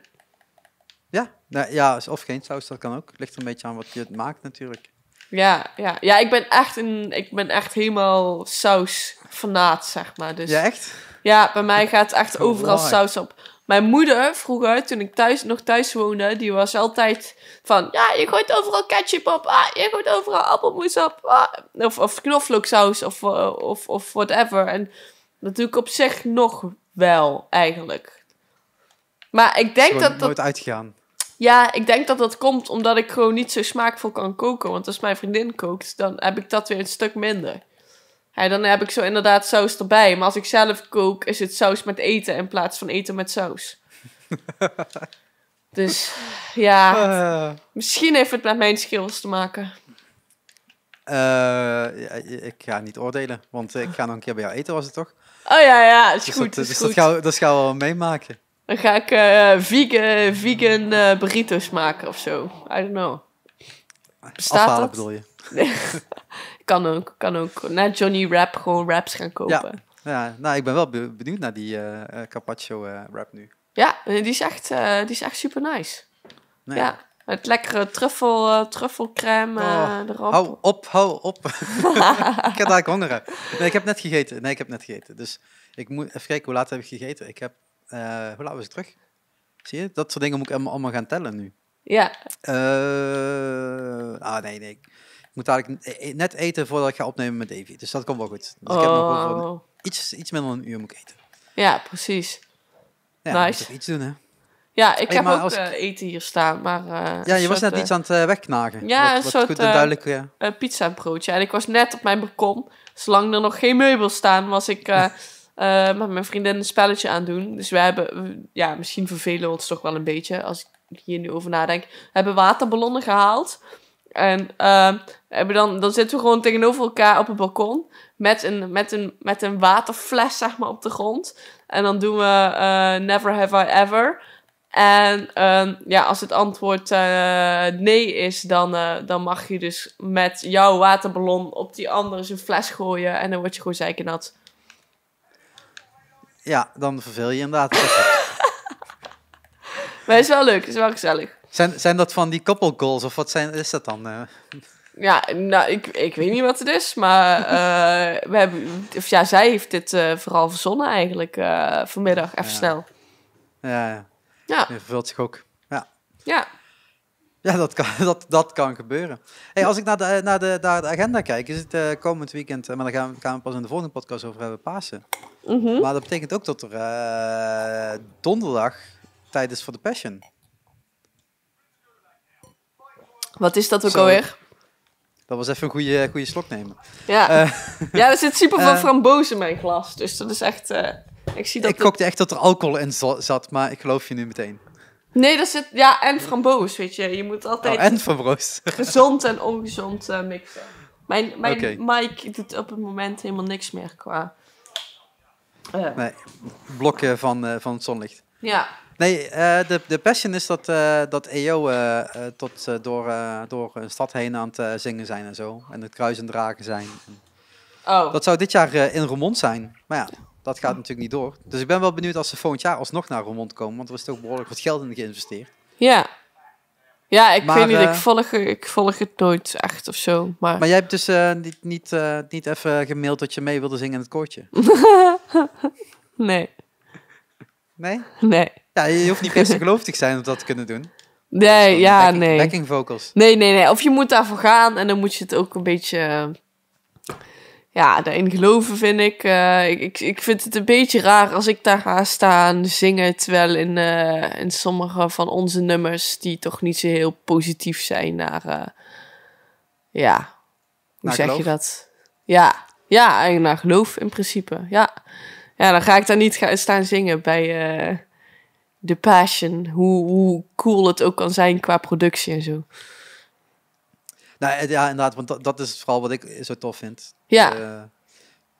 Ja, nou, ja, of geen saus, dat kan ook. Ligt er een beetje aan wat je het maakt natuurlijk. Ja, ja. ja ik, ben echt een, ik ben echt helemaal saus fanaat, zeg maar. Dus, ja, echt? Ja, bij mij gaat echt oh, overal saus op. Mijn moeder vroeger, toen ik thuis, nog thuis woonde, die was altijd van... Ja, je gooit overal ketchup op. Ah, je gooit overal appelmoes op. Ah, of, of knoflooksaus of, eh, of, of whatever. En dat doe ik op zich nog wel, eigenlijk. Maar ik denk dat... dat nooit uitgegaan. Ja, ik denk dat dat komt omdat ik gewoon niet zo smaakvol kan koken. Want als mijn vriendin kookt, dan heb ik dat weer een stuk minder. Ja, dan heb ik zo inderdaad saus erbij. Maar als ik zelf kook, is het saus met eten in plaats van eten met saus. dus ja, ah. misschien heeft het met mijn skills te maken. Eh, ik ga niet oordelen, want ik ga nog een keer bij jou eten, was het toch? Oh ja, ja, is dus goed. Dus dat, is goed. Dat, gaan we, dat gaan we meemaken. Dan ga ik eh, vegan, vegan eh, burritos maken of zo. I don't know. Bestaat dat? bedoel je? Kan ook, kan ook. Na Johnny Rap gewoon raps gaan kopen. Ja, ja nou, ik ben wel benieuwd naar die uh, eh, eh, Carpaccio eh, rap nu. Ja, die is echt, die is echt super nice. Nee. Ja, het lekkere truffel, truffelcrème oh, erop. Hou op, hou op. ik heb daar honger. Nee, ik heb net gegeten. Nee, ik heb net gegeten. Dus ik moet even kijken, hoe laat heb ik gegeten? Ik heb, hoe laat was ik terug? Zie je, dat soort dingen moet ik allemaal gaan tellen nu. Ja. ah, nee, nee moet eigenlijk e- e- net eten voordat ik ga opnemen met Davy. Dus dat komt wel goed. Dus ik heb nog oh. iets, iets minder dan een uur moet ik eten. Ja, precies. Ja, nice. iets doen, hè? Ja, ik heb ook eh, eten hier staan, maar... Eh, ja, je was net iets eh, aan het wegknagen. Ja, een soort goed duidelijk, pizza en broodje. En ik was net op mijn balkon. Zolang er nog geen meubels staan, was ik met mijn vriendin een spelletje aan doen. Dus we hebben... Ja, misschien vervelen we ons toch wel een beetje, als ik hier nu over nadenk. We hebben waterballonnen gehaald. En ehm, hebben dan, dan zitten we gewoon tegenover elkaar op het balkon. Met een, met, een, met een waterfles, zeg maar, op de grond. En dan doen we eh, Never Have I Ever. En ehm, ja, als het antwoord eh, nee is, dan, eh, dan mag je dus met jouw waterballon op die andere zijn fles gooien. En dan word je gewoon zeikernat. Ja, dan verveel je inderdaad. maar het is wel leuk, het is wel gezellig. Zijn, zijn dat van die couple goals of wat zijn, is dat dan? Eh? Ja, nou, ik, ik weet niet wat het is, maar eh, we hebben, of ja, zij heeft dit eh, vooral verzonnen eigenlijk vanmiddag, even snel. Ja, ja. ja. vervult zich ook. Ja. Ja. Ja, dat kan, dat, dat kan gebeuren. Hey, als ik naar de, naar, de, naar de agenda kijk, is het komend weekend, maar daar gaan, we, gaan we pas in de volgende podcast over hebben, Pasen. Mhm. Maar dat betekent ook dat er donderdag tijd is voor de Passion. Wat is dat ook alweer? Dat was even een goede, goede slok nemen. Ja. Eh, ja, er zit super veel uh, framboos in mijn glas. Dus dat is echt. Eh, ik zie dat. Ik gokte echt dat er alcohol in zat, maar ik geloof je nu meteen. Nee, dat zit. Ja, en framboos, weet je. Je moet altijd. Oh, en framboos. Gezond en ongezond mixen. Mijn, mijn Mike doet op het moment helemaal niks meer qua. nee, blokken van, van het zonlicht. Ja, Nee, eh, de, de passion is dat, eh, dat EO eh, tot, door, door een stad heen aan het zingen zijn en zo. En het kruisen dragen zijn. Oh. Dat zou dit jaar in Remond zijn. Maar ja, dat gaat natuurlijk niet door. Dus ik ben wel benieuwd als ze volgend jaar alsnog naar Remond komen. Want er is toch behoorlijk wat geld in geïnvesteerd. Ja. Ja, ik weet niet. Ik volg, ik volg het nooit echt of zo. Maar, maar jij hebt dus niet, niet, niet even gemaild dat je mee wilde zingen in het koortje? nee. Nee? Nee. Ja, je hoeft niet per se te zijn om dat te kunnen doen. Nee, ja, nee. Backing vocals. Nee, nee, nee. Of je moet daarvoor gaan en dan moet je het ook een beetje... Eh, ja, daarin geloven vind eh, ik, ik, ik, vind het een beetje raar als ik daar ga staan zingen. Terwijl in, eh, in sommige van onze nummers die toch niet zo heel positief zijn naar... Uh, ja, hoe zeg je dat? Ja, ja, naar geloof in principe, ja. Ja, dan ga ik daar niet gaan staan zingen bij eh, The Passion. Hoe, hoe cool het ook kan zijn qua productie en zo. Nou ja, inderdaad, want dat, dat is vooral wat ik zo tof vind. Ja.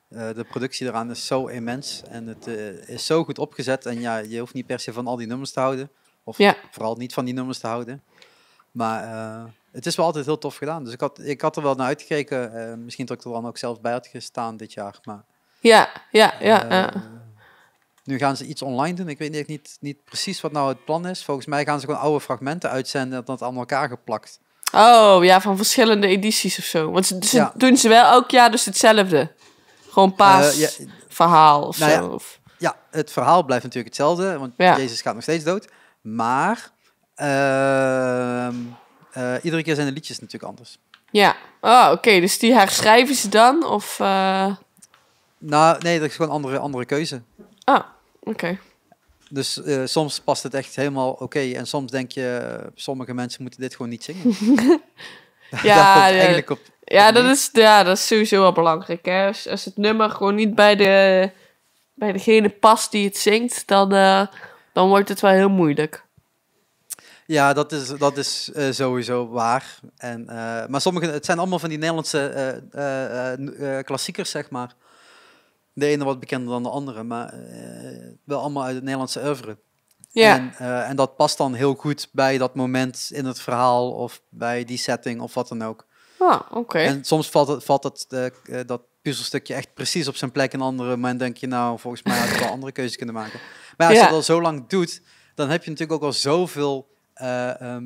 de eh, productie eraan is zo immens en het eh, is zo goed opgezet. En ja, je hoeft niet per se van al die nummers te houden. Of ja. vooral niet van die nummers te houden. Maar het is wel altijd heel tof gedaan. Dus ik had, ik had er wel naar uitgekeken. misschien dat ik er dan ook zelf bij had gestaan dit jaar. Maar ja, ja, ja. ja. Eh, nu gaan ze iets online doen. Ik weet niet, niet, precies wat nou het plan is. Volgens mij gaan ze gewoon oude fragmenten uitzenden en dat aan elkaar geplakt. Oh ja, van verschillende edities of zo. Want ze, doen ze wel elk jaar dus hetzelfde. Gewoon eh, paasverhaal uh, of nou zo. Ja, het verhaal blijft natuurlijk hetzelfde, want Jezus gaat nog steeds dood. Maar ehm, eh, iedere keer zijn de liedjes natuurlijk anders. Ja. Oh, oké. Dus die herschrijven ze dan? Of, nou, nee, dat is gewoon een andere, andere keuze. Ah, oké. Dus eh, soms past het echt helemaal oké. En soms denk je, eh, sommige mensen moeten dit gewoon niet zingen. ja, ja. ja, dat is, ja, dat is sowieso wel belangrijk. Hè? Als, het nummer gewoon niet bij, de, bij degene past die het zingt, dan, eh, dan wordt het wel heel moeilijk. Ja, dat is, dat is sowieso waar. En, maar sommige, het zijn allemaal van die Nederlandse klassiekers, zeg maar de ene wat bekender dan de andere, maar eh, wel allemaal uit het Nederlandse oeuvre. Ja. En, eh, en, dat past dan heel goed bij dat moment in het verhaal of bij die setting of wat dan ook. Ah, oké. En soms valt, het, valt het, uh, dat puzzelstukje echt precies op zijn plek en andere maar dan denk je, nou, volgens mij had ik wel andere keuzes kunnen maken. Maar als ja. je dat al zo lang doet, dan heb je natuurlijk ook al zoveel ehm,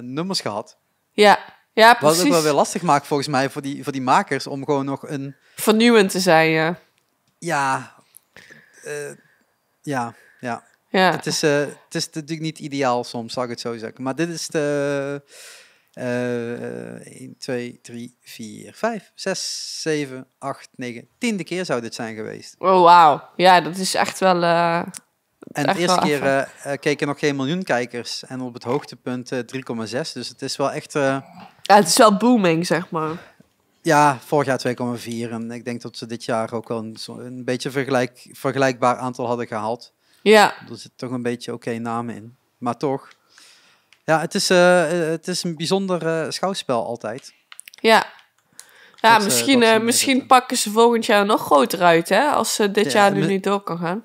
nummers gehad. Ja. ja, precies. Wat het wel weer lastig maakt volgens mij voor die, voor die makers om gewoon nog een... Vernieuwend te zijn, ja. Ja. Uh, ja, ja. Het, is, uh, het is natuurlijk niet ideaal soms, zal ik het zo zeggen. Maar dit is de... Uh, 1, 2, 3, 4, 5, 6, 7, 8, 9, tiende keer zou dit zijn geweest. Oh, wauw. Ja, dat is echt wel... Uh, en de eerste keer uh, keken nog geen miljoen kijkers. En op het hoogtepunt 3,6. Dus het is wel echt... Ja, het is wel booming, zeg maar. Ja, vorig jaar 2,4. En ik denk dat ze dit jaar ook wel een, een beetje vergelijk, vergelijkbaar aantal hadden gehaald. Ja. Er zit toch een beetje oké namen in. Maar toch. Ja, het is, eh, het is een bijzonder eh, schouwspel altijd. Ja. Ja, eh, misschien, misschien pakken ze volgend jaar nog groter uit, hè? Als ze dit jaar nu niet door kan gaan.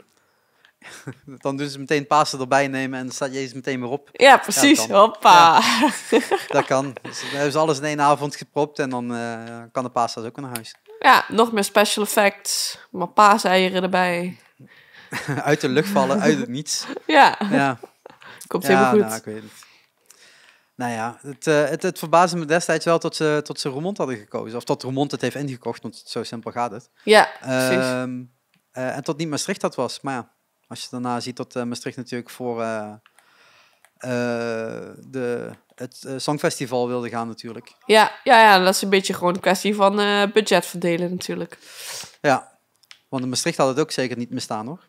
dan doen ze meteen Pasen erbij nemen en dan staat Jezus meteen weer op. Ja, precies. Hoppa. dat kan. Dus hebben ze alles in één avond gepropt en dan eh, kan de Pasen ook naar huis. Ja, nog meer special effects. Maar paaseieren erbij. uit de lucht vallen, uit het niets. Ja. ja. Komt helemaal goed. Nou, ik weet het. Nou ja, het, eh, het, het verbaasde me destijds wel tot ze, tot ze Roermond hadden gekozen. Of tot Roermond het heeft ingekocht, want zo simpel gaat het. Ja, precies. Ehm, eh, en tot niet Maastricht dat was. Maar ja, als je daarna ziet dat eh, Maastricht natuurlijk voor eh, eh, de, het Songfestival wilde gaan natuurlijk. Ja, ja, ja, dat is een beetje gewoon een kwestie van budget verdelen natuurlijk. Ja, want in Maastricht had het ook zeker niet staan, hoor.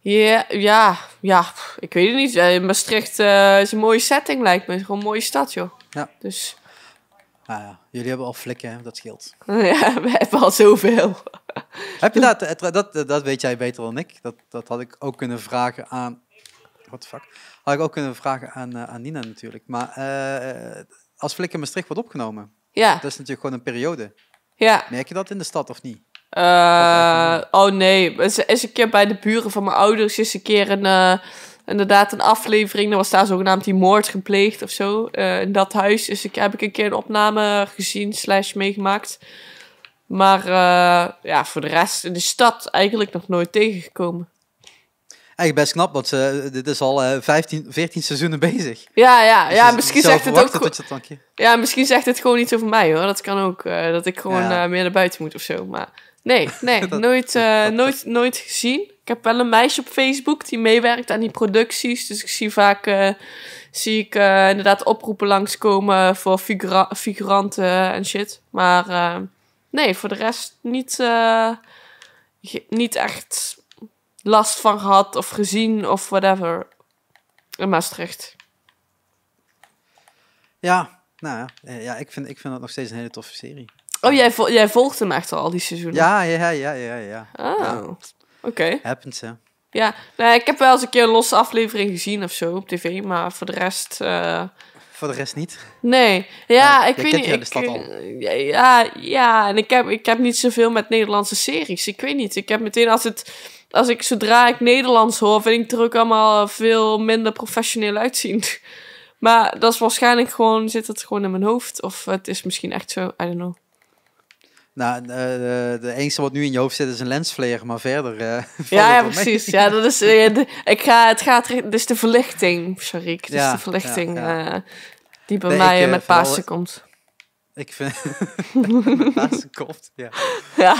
Ja, ja, ja, ik weet het niet. Maastricht is een mooie setting lijkt me. Gewoon een mooie stad joh. Ja. Dus... Ah ja, jullie hebben al flikken, dat scheelt. Ja, we hebben al zoveel. Heb je dat, dat, dat weet jij beter dan ik. Dat, dat had ik ook kunnen vragen aan... What the fuck? Had ik ook kunnen vragen aan, eh, aan Nina natuurlijk. Maar uh, als flikken Maastricht wordt opgenomen, ja. dat is natuurlijk gewoon een periode. Ja. Merk je dat in de stad of niet? Eh, oh nee, eens, een keer bij de buren van mijn ouders is een keer een inderdaad een aflevering. Er was daar zogenaamd die moord gepleegd of zo. Eh, in dat huis dus ik, heb ik een keer een opname gezien, slash meegemaakt. Maar eh, ja, voor de rest in de stad eigenlijk nog nooit tegengekomen. Eigenlijk best knap, want uh, dit is al uh, 15, 14 seizoenen bezig. Ja, ja, ja dus misschien zegt het ook. Het ja, misschien zegt het gewoon iets over mij hoor. Dat kan ook. dat ik gewoon meer naar buiten moet of zo. Maar nee, nee, nooit, nooit, nooit gezien. Ik heb wel een meisje op Facebook die meewerkt aan die producties. Dus ik zie vaak eh, zie ik, eh, inderdaad oproepen langskomen voor figuranten en shit. Maar eh, nee, voor de rest niet, niet echt last van gehad of gezien of whatever in Maastricht. Ja, nou ja, ja ik, vind, ik vind dat nog steeds een hele toffe serie. Oh, jij, vol jij volgt hem echt al, al die seizoenen? Ja, ja, ja, ja, ja. ja. Oh. Okay. Happens, Ja, nee, nou, ik heb wel eens een keer een losse aflevering gezien of zo op tv, maar voor de rest... Eh, voor de rest niet? Nee, ja, ik weet niet... ja, ja, ja, en ik heb, ik heb niet zoveel met Nederlandse series. Ik weet niet, ik heb meteen als het... Als ik zodra ik Nederlands hoor, vind ik er ook allemaal veel minder professioneel uitzien. Maar dat is waarschijnlijk gewoon, zit het gewoon in mijn hoofd. Of het is misschien echt zo, I don't know. Nou, de, eh, eh, de enige wat nu in je hoofd zit is een lensflare, maar verder. Eh, ja, ja precies. Ja, dat is, de, ik ga, het gaat, dus de verlichting, sorry. Dus ja, de verlichting die bij mij met Pasen komt. Ik vind. met komt, ja. Ja.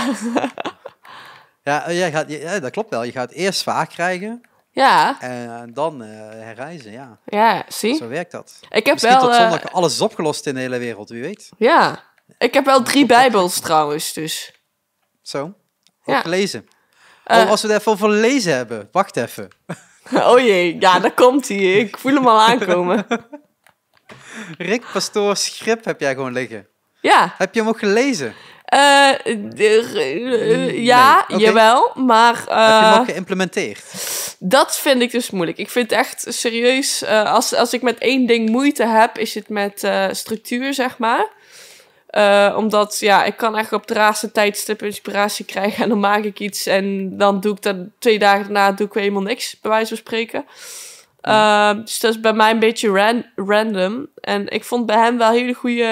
ja, jij gaat, ja, dat klopt wel. Je gaat eerst vaak krijgen. Ja. En dan uh, herreizen, ja. Ja, zie. Zo werkt dat. Ik heb Misschien wel, tot zondag alles is opgelost in de hele wereld, wie weet. Ja, ik heb wel drie bijbels trouwens, dus. Zo? Ja. gelezen. Uh, als we het even lezen hebben. Wacht even. oh jee, ja, daar komt hij. Ik voel hem al aankomen. Rick Pastoor heb jij gewoon liggen. Ja. Heb je hem ook gelezen? Eh, eh, ja, jawel, maar... heb je hem ook geïmplementeerd? Dat vind ik dus moeilijk. Ik vind echt serieus, als, als ik met één ding moeite heb, is het met structuur, zeg maar. Eh, omdat ja, ik kan echt op de raarste tijdstip inspiratie krijgen en dan maak ik iets en dan doe ik dat twee dagen daarna doe ik weer helemaal niks, bij wijze van spreken. Eh, dus dat is bij mij een beetje random. En ik vond bij hem wel hele goede.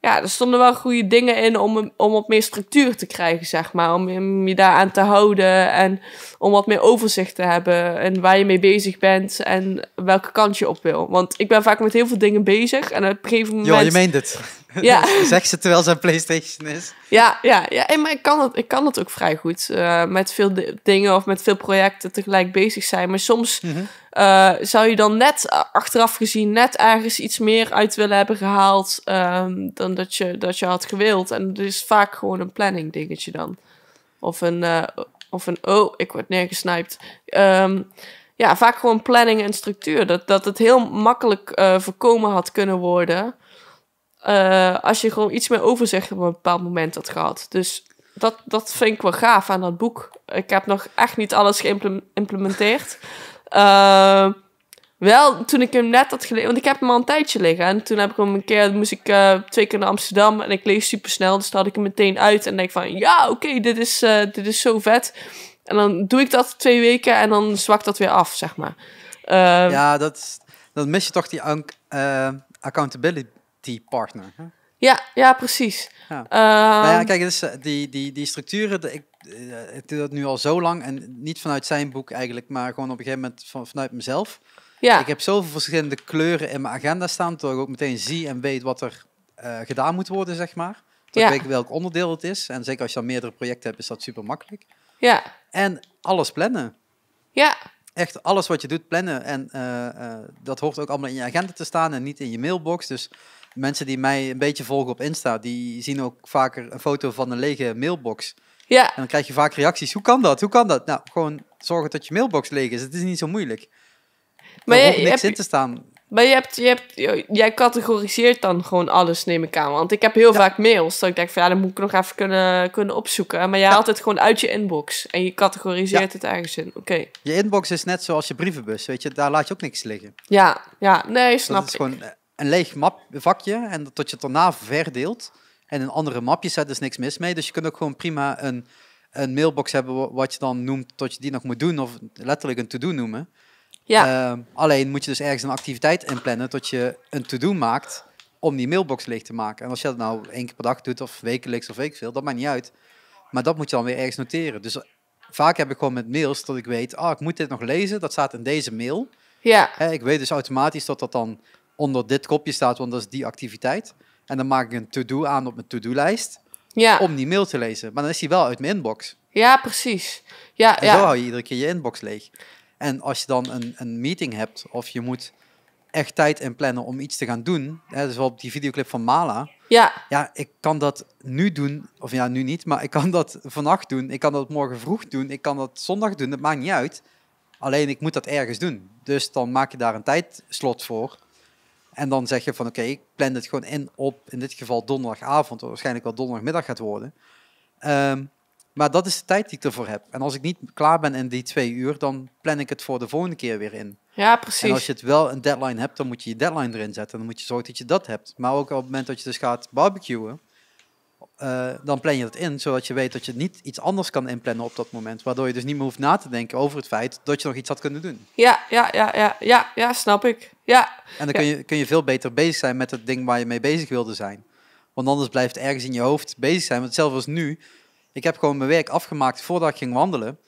Ja, er stonden wel goede dingen in om, om wat meer structuur te krijgen, zeg maar. Om je daaraan te houden en om wat meer overzicht te hebben. En waar je mee bezig bent en welke kant je op wil. Want ik ben vaak met heel veel dingen bezig en op een gegeven moment... Ja, je meent het. Ja. zeg ze terwijl ze een PlayStation is. Ja, ja, ja. En, maar ik kan, het, ik kan het ook vrij goed. Eh, met veel dingen of met veel projecten tegelijk bezig zijn. Maar soms mhm. eh, zou je dan net eh, achteraf gezien net ergens iets meer uit willen hebben gehaald ehm, dan dat je, dat je had gewild. En het is vaak gewoon een planning dingetje dan. Of een, of een oh, ik word neergesnijpt. Ehm, ja, vaak gewoon planning en structuur. Dat, dat het heel makkelijk voorkomen had kunnen worden. Eh, als je gewoon iets meer overzicht op een bepaald moment had gehad. Dus dat, dat vind ik wel gaaf aan dat boek. Ik heb nog echt niet alles geïmplementeerd. Eh, wel, toen ik hem net had gelezen, want ik heb hem al een tijdje liggen. En toen heb ik hem een keer, moest ik eh, twee keer naar Amsterdam en ik lees super snel. Dus dan had ik hem meteen uit en denk van, ja, oké, dit, is, dit is zo vet. En dan doe ik dat twee weken en dan zwakt dat weer af, zeg maar. ja, dat, dat mis je toch die accountability die partner. Ja, ja, precies. Ehm, nou ja, kijk, dus die, die, die structuren, eh, ik, doe dat nu al zo lang en niet vanuit zijn boek eigenlijk, maar gewoon op een gegeven moment van, vanuit mezelf. Ja. Ik heb zoveel verschillende kleuren in mijn agenda staan, dat ik ook meteen zie en weet wat er eh, gedaan moet worden, zeg maar. Dat ik weet welk onderdeel het is. En zeker als je dan meerdere projecten hebt, is dat super makkelijk. Ja. En alles plannen. Ja. Echt alles wat je doet plannen. En dat hoort ook allemaal in je agenda te staan en niet in je mailbox. Dus mensen die mij een beetje volgen op Insta, die zien ook vaker een foto van een lege mailbox. Ja. En dan krijg je vaak reacties. Hoe kan dat? Hoe kan dat? Nou, gewoon zorgen dat je mailbox leeg is. Het is niet zo moeilijk. Maar er hoeft niks in te staan. Maar je hebt, je hebt, jij categoriseert dan gewoon alles, neem ik aan. Want ik heb heel vaak mails dat ik denk van ja, dat moet ik nog even kunnen, kunnen opzoeken. Maar jij ja. haalt het gewoon uit je inbox en je categoriseert het ergens in. Oké. Je inbox is net zoals je brievenbus, weet je, daar laat je ook niks liggen. Ja, ja, nee, snap dat is Gewoon, een leeg map, vakje en tot je het daarna verdeelt. En een andere mapjes zet, dus niks mis mee. Dus je kunt ook gewoon prima een, een mailbox hebben, wat je dan noemt, tot je die nog moet doen, of letterlijk een to-do noemen. Ja. Ehm, alleen moet je dus ergens een activiteit inplannen tot je een to-do maakt om die mailbox leeg te maken. En als je dat nou één keer per dag doet, of wekelijks of weet veel, dat maakt niet uit. Maar dat moet je dan weer ergens noteren. Dus eh, vaak heb ik gewoon met mails dat ik weet, ah, ik moet dit nog lezen, dat staat in deze mail. Ja. ik weet dus automatisch dat dat dan onder dit kopje staat, want dat is die activiteit. En dan maak ik een to-do aan op mijn to-do-lijst ja. om die mail te lezen. Maar dan is die wel uit mijn inbox. Ja, precies. Ja, en ja. zo hou je iedere keer je inbox leeg. En als je dan een, een meeting hebt of je moet echt tijd in plannen om iets te gaan doen. Hè, dus wel op die videoclip van Mala. Ja. Ja, ik kan dat nu doen. Of ja, nu niet. Maar ik kan dat vannacht doen. Ik kan dat morgen vroeg doen. Ik kan dat zondag doen. Dat maakt niet uit. Alleen ik moet dat ergens doen. Dus dan maak je daar een tijdslot voor en dan zeg je van oké, ik plan het gewoon in op in dit geval donderdagavond, waarschijnlijk wel donderdagmiddag gaat worden. Ehm, maar dat is de tijd die ik ervoor heb. En als ik niet klaar ben in die twee uur, dan plan ik het voor de volgende keer weer in. Ja, precies. En als je het wel een deadline hebt, dan moet je je deadline erin zetten. Dan moet je zorgen dat je dat hebt. Maar ook op het moment dat je dus gaat barbecuen, eh, dan plan je dat in, zodat je weet dat je niet iets anders kan inplannen op dat moment. Waardoor je dus niet meer hoeft na te denken over het feit dat je nog iets had kunnen doen. Ja, ja, ja, ja, ja, ja snap ik. Ja. En dan kun, je, kun je veel beter bezig zijn met het ding waar je mee bezig wilde zijn. Want anders blijft het ergens in je hoofd bezig zijn. Want zelfs als nu, ik heb gewoon mijn werk afgemaakt voordat ik ging wandelen.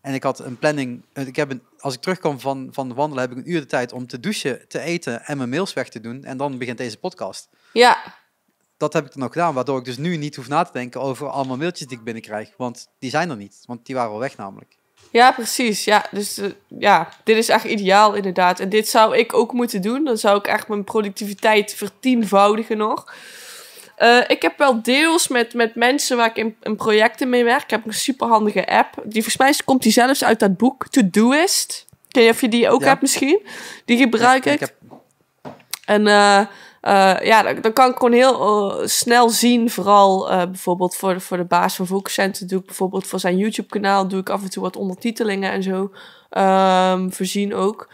En ik had een planning. Eh, ik heb een, als ik terugkom van, van wandelen, heb ik een uur de tijd om te douchen, te eten en mijn mails weg te doen. En dan begint deze podcast. Ja dat heb ik dan ook gedaan, waardoor ik dus nu niet hoef na te denken over allemaal mailtjes die ik binnenkrijg. Want die zijn er niet, want die waren al weg namelijk. Ja, precies. Ja, dus eh, ja, dit is echt ideaal inderdaad. En dit zou ik ook moeten doen. Dan zou ik echt mijn productiviteit vertienvoudigen nog. Eh, ik heb wel deels met, met mensen waar ik in, in projecten mee werk. Ik heb een superhandige app. Die volgens mij komt die zelfs uit dat boek To-Doist. Ken je of je die ook hebt misschien. Die gebruik ik. ik heb... En... Eh, eh, ja, dan, kan ik gewoon heel eh, snel zien. Vooral eh, bijvoorbeeld voor de, voor de baas van Volkscenten doe ik bijvoorbeeld voor zijn YouTube-kanaal doe ik af en toe wat ondertitelingen en zo. Ehm, voorzien ook.